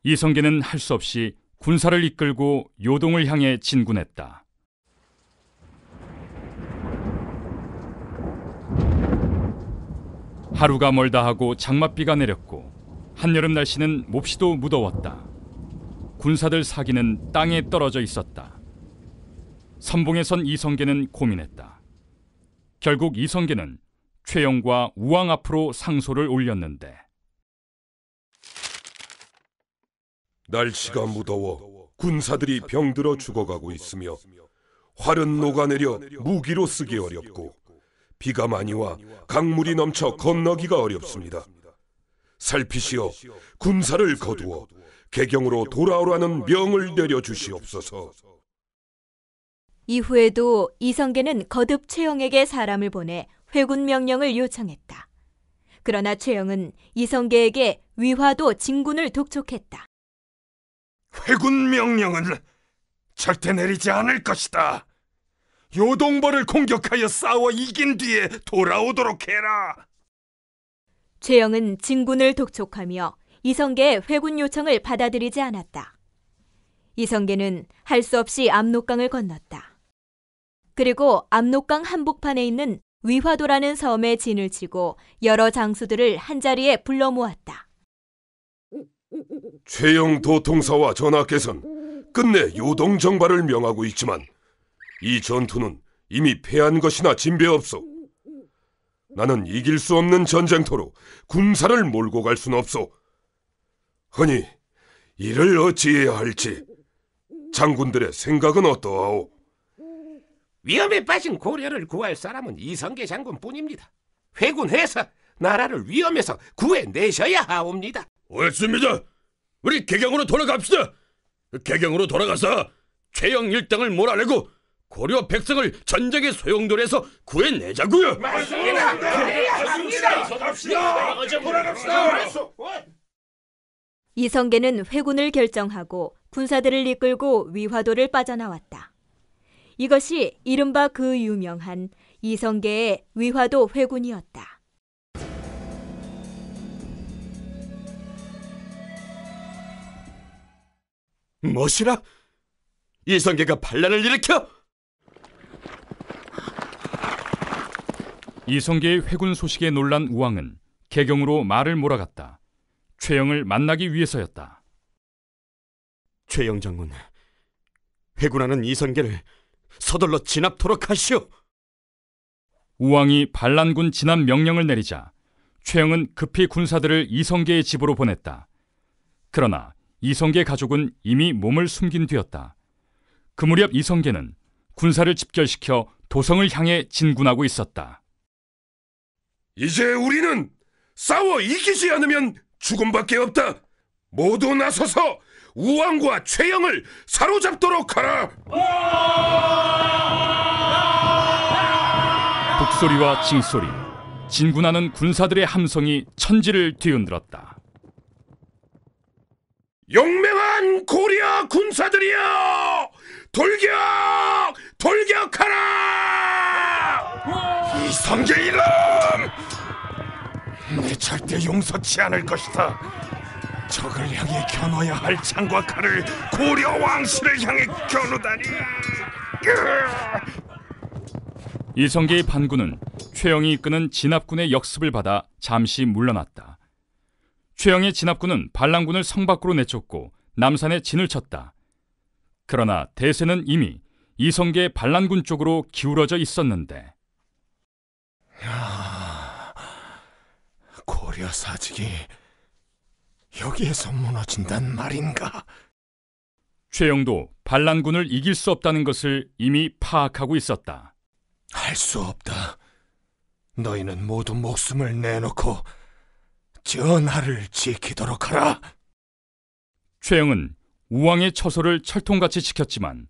이성계는 할 수 없이 군사를 이끌고 요동을 향해 진군했다. 하루가 멀다 하고 장맛비가 내렸고 한여름 날씨는 몹시도 무더웠다. 군사들 사기는 땅에 떨어져 있었다. 선봉에 선 이성계는 고민했다. 결국 이성계는 최영과 우왕 앞으로 상소를 올렸는데 날씨가 무더워 군사들이 병들어 죽어가고 있으며 활은 녹아내려 무기로 쓰기 어렵고 비가 많이 와 강물이 넘쳐 건너기가 어렵습니다. 살피시어 군사를 거두어 개경으로 돌아오라는 명을 내려 주시옵소서. 이후에도 이성계는 거듭 최영에게 사람을 보내 회군 명령을 요청했다. 그러나 최영은 이성계에게 위화도 진군을 독촉했다. 회군 명령은 절대 내리지 않을 것이다. 요동벌을 공격하여 싸워 이긴 뒤에 돌아오도록 해라. 최영은 진군을 독촉하며 이성계의 회군 요청을 받아들이지 않았다. 이성계는 할 수 없이 압록강을 건넜다. 그리고 압록강 한복판에 있는 위화도라는 섬에 진을 치고 여러 장수들을 한자리에 불러 모았다. 최영도 통사와 전하께서는 끝내 요동 정발을 명하고 있지만 이 전투는 이미 패한 것이나 진배없소. 나는 이길 수 없는 전쟁터로 군사를 몰고 갈 순 없소. 흔히 이를 어찌해야 할지 장군들의 생각은 어떠하오? 위험에 빠진 고려를 구할 사람은 이성계 장군뿐입니다. 회군해서 나라를 위험에서 구해내셔야 하옵니다. 옳습니다. 우리 개경으로 돌아갑시다. 개경으로 돌아가서 최영 일당을 몰아내고 고려 백성을 전쟁의 소용돌에서 구해내자고요. 맞습니다. 돌아갑시다. 뭐- 이성계는 회군을 결정하고 군사들을 이끌고 위화도를 빠져나왔다. 이것이 이른바 그 유명한 이성계의 위화도 회군이었다. 무엇이라? 이성계가 반란을 일으켜? 이성계의 회군 소식에 놀란 우왕은 개경으로 말을 몰아갔다. 최영을 만나기 위해서였다. 최영 장군, 회군하는 이성계를 서둘러 진압토록 하시오. 우왕이 반란군 진압 명령을 내리자 최영은 급히 군사들을 이성계의 집으로 보냈다. 그러나 이성계 가족은 이미 몸을 숨긴 뒤였다. 그 무렵 이성계는 군사를 집결시켜 도성을 향해 진군하고 있었다. 이제 우리는 싸워 이기지 않으면 죽음밖에 없다. 모두 나서서 우왕과 최영을 사로잡도록 하라. 북소리와 징소리, 진군하는 군사들의 함성이 천지를 뒤흔들었다. 용맹한 고리아 군사들이여! 돌격! 돌격하라! 이성계 이름! 내 절대 용서치 않을 것이다. 적을 향해 겨눠야 할 창과 칼을 고려 왕실을 향해 겨누다니. 이성계의 반군은 최영이 이끄는 진압군의 역습을 받아 잠시 물러났다. 최영의 진압군은 반란군을 성 밖으로 내쫓고 남산에 진을 쳤다. 그러나 대세는 이미 이성계 의 반란군 쪽으로 기울어져 있었는데. 야, 아, 고려 사직이 여기에서 무너진단 말인가? 최영도 반란군을 이길 수 없다는 것을 이미 파악하고 있었다. 할 수 없다. 너희는 모두 목숨을 내놓고 전하를 지키도록 하라. 최영은 우왕의 처소를 철통같이 지켰지만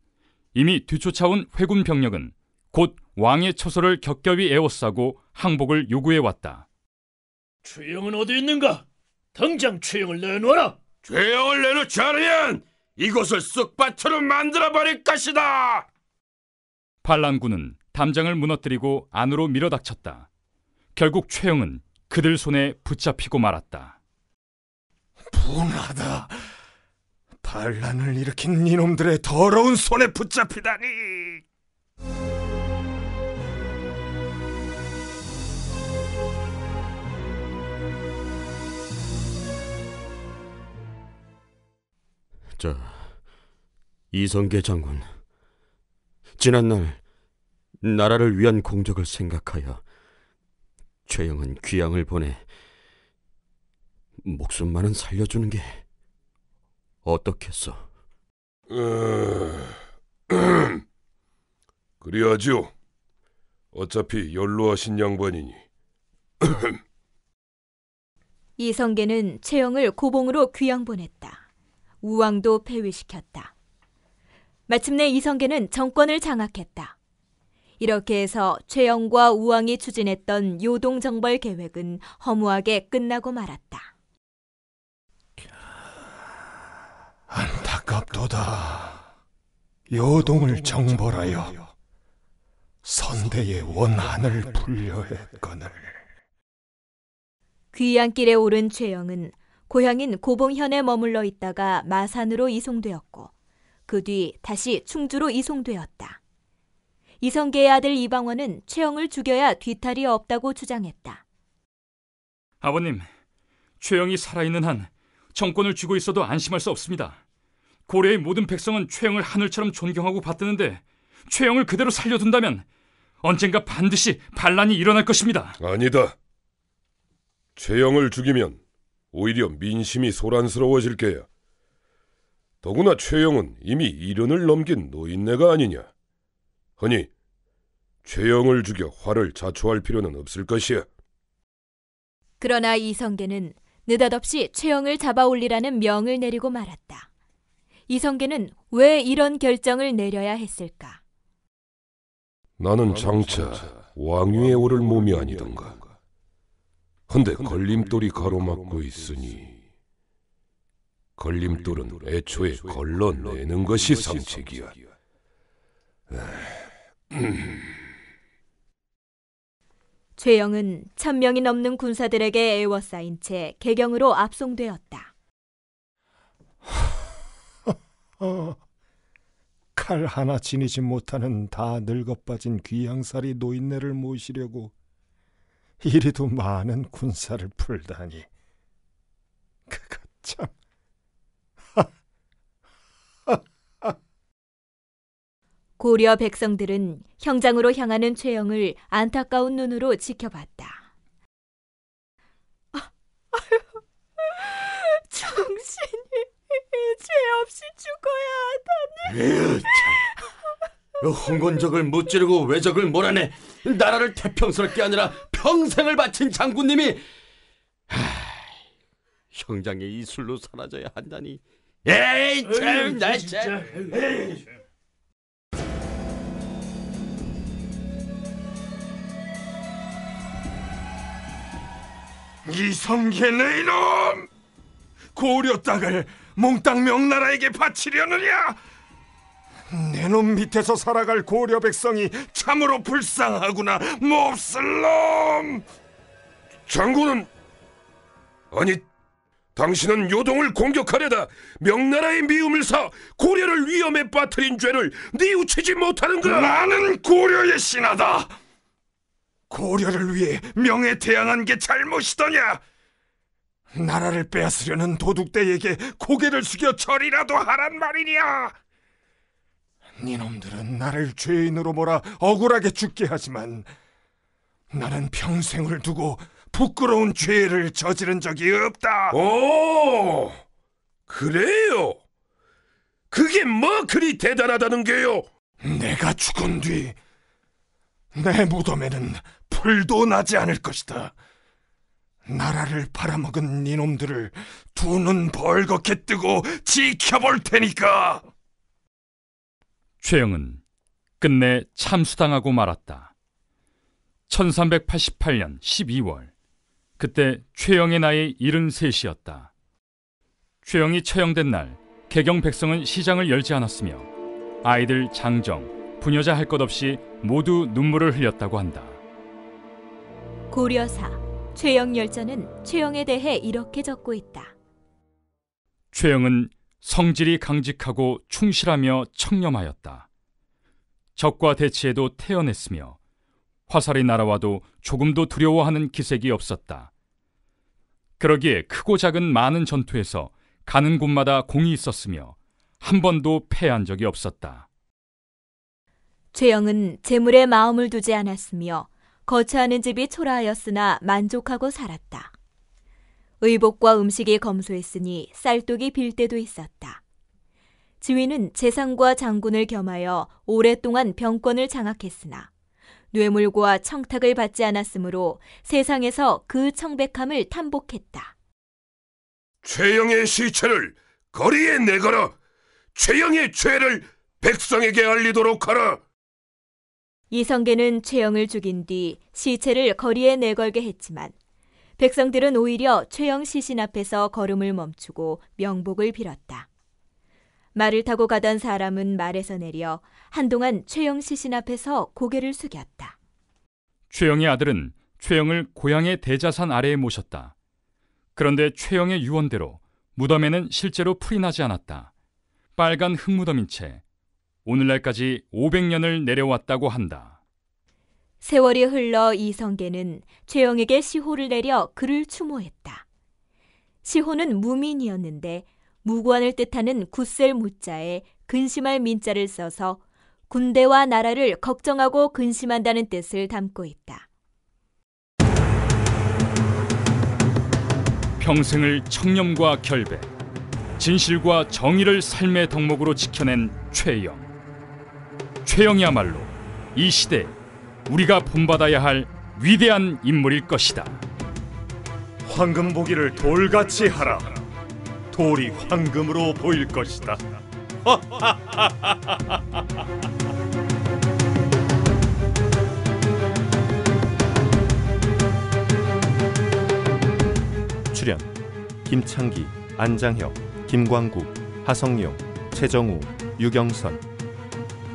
이미 뒤쫓아온 회군 병력은 곧 왕의 처소를 겹겹이 에워싸고 항복을 요구해 왔다. 최영은 어디 있는가? 당장 죄형을 내놓아라. 죄형을 내놓지 않으면 이곳을 쑥밭으로 만들어버릴 것이다. 반란군은 담장을 무너뜨리고 안으로 밀어닥쳤다. 결국 최영은 그들 손에 붙잡히고 말았다. 분하다. 반란을 일으킨 이놈들의 더러운 손에 붙잡히다니. 자, 이성계 장군. 지난날 나라를 위한 공적을 생각하여 최영은 귀양을 보내 목숨만은 살려주는 게 어떻겠어? [CLEARS THROAT] 그리하지요. 어차피 연로하신 양반이니. [CLEARS THROAT] 이성계는 최영을 고봉으로 귀양 보냈다. 우왕도 폐위시켰다. 마침내 이성계는 정권을 장악했다. 이렇게 해서 최영과 우왕이 추진했던 요동 정벌 계획은 허무하게 끝나고 말았다. 안타깝도다. 요동을 정벌하여 선대의 원한을 불려 했거늘. 귀양길에 오른 최영은 고향인 고봉현에 머물러 있다가 마산으로 이송되었고 그 뒤 다시 충주로 이송되었다. 이성계의 아들 이방원은 최영을 죽여야 뒤탈이 없다고 주장했다. 아버님, 최영이 살아있는 한 정권을 쥐고 있어도 안심할 수 없습니다. 고려의 모든 백성은 최영을 하늘처럼 존경하고 받드는데 최영을 그대로 살려둔다면 언젠가 반드시 반란이 일어날 것입니다. 아니다. 최영을 죽이면 오히려 민심이 소란스러워질 게야. 더구나 최영은 이미 일흔을 넘긴 노인네가 아니냐. 허니 최영을 죽여 화를 자초할 필요는 없을 것이야. 그러나 이성계는 느닷없이 최영을 잡아올리라는 명을 내리고 말았다. 이성계는 왜 이런 결정을 내려야 했을까? 나는 장차 왕위에 오를 몸이 아니던가. 헌데 걸림돌이 가로막고 있으니 걸림돌은 애초에 걸러내는 것이 상책이야. 최영은 아. [CLEARS THROAT] 천명이 넘는 군사들에게 애워싸인 채 개경으로 압송되었다. 어, 칼 하나 지니지 못하는 다 늙어빠진 귀양살이 노인네를 모시려고 [LAUGHS] 이리도 많은 군사를 풀다니. 그가 참. [LAUGHS] 고려 백성들은 형장으로 향하는 최영을 안타까운 눈으로 지켜봤다. 아, 아유, [LAUGHS] 정신이 죄 없이 죽어야 하다니. 홍건적을 무찌르고 외적을 몰아내 나라를 태평스럽게 하느라 평생을 바친 장군님이 하... 형장의 이술로 사라져야 한다니 에이 참나 진짜 에이. 이성계네 이놈 고려 땅을 몽땅 명나라에게 바치려느냐 내놈 밑에서 살아갈 고려 백성이 참으로 불쌍하구나 몹쓸 놈 장군은 아니 당신은 요동을 공격하려다 명나라의 미움을 사 고려를 위험에 빠뜨린 죄를 뉘우치지 못하는가 나는 고려의 신하다 고려를 위해 명에 대항한 게 잘못이더냐 나라를 빼앗으려는 도둑대에게 고개를 숙여 절이라도 하란 말이냐 니놈들은 나를 죄인으로 몰아 억울하게 죽게 하지만 나는 평생을 두고 부끄러운 죄를 저지른 적이 없다. 오, 그래요? 그게 뭐 그리 대단하다는 게요? 내가 죽은 뒤 내 무덤에는 풀도 나지 않을 것이다. 나라를 팔아먹은 니놈들을두 눈 벌겋게 뜨고 지켜볼 테니까. 최영은 끝내 참수당하고 말았다. 1388년 12월 그때 최영의 나이 73이었다. 최영이 처형된 날 개경 백성은 시장을 열지 않았으며 아이들 장정, 부녀자 할 것 없이 모두 눈물을 흘렸다고 한다. 고려사 최영 열전은 최영에 대해 이렇게 적고 있다. 최영은 성질이 강직하고 충실하며 청렴하였다. 적과 대치에도 태어냈으며 화살이 날아와도 조금도 두려워하는 기색이 없었다. 그러기에 크고 작은 많은 전투에서 가는 곳마다 공이 있었으며 한 번도 패한 적이 없었다. 최영은 재물에 마음을 두지 않았으며 거처하는 집이 초라하였으나 만족하고 살았다. 의복과 음식이 검소했으니 쌀독이 빌 때도 있었다. 지위는 재상과 장군을 겸하여 오랫동안 병권을 장악했으나 뇌물과 청탁을 받지 않았으므로 세상에서 그 청백함을 탐복했다. 최영의 시체를 거리에 내거라. 최영의 죄를 백성에게 알리도록 하라. 이성계는 최영을 죽인 뒤 시체를 거리에 내걸게 했지만 백성들은 오히려 최영 시신 앞에서 걸음을 멈추고 명복을 빌었다. 말을 타고 가던 사람은 말에서 내려 한동안 최영 시신 앞에서 고개를 숙였다. 최영의 아들은 최영을 고향의 대자산 아래에 모셨다. 그런데 최영의 유언대로 무덤에는 실제로 풀이 나지 않았다. 빨간 흙무덤인 채 오늘날까지 500년을 내려왔다고 한다. 세월이 흘러 이성계는 최영에게 시호를 내려 그를 추모했다. 시호는 무민이었는데 무관을 뜻하는 굳셀 무자에 근심할 민자를 써서 군대와 나라를 걱정하고 근심한다는 뜻을 담고 있다. 평생을 청렴과 결백 진실과 정의를 삶의 덕목으로 지켜낸 최영. 최영이야말로 이 시대 우리가 본받아야 할 위대한 인물일 것이다. 황금보기를 돌같이 하라. 돌이 황금으로 보일 것이다. [LAUGHS] 출연 김창기, 안장혁, 김광국, 하성룡, 최정우, 유경선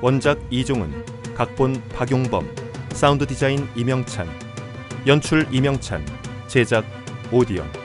원작 이종은, 각본 박용범, 사운드 디자인 이명찬, 연출 이명찬, 제작 오디언.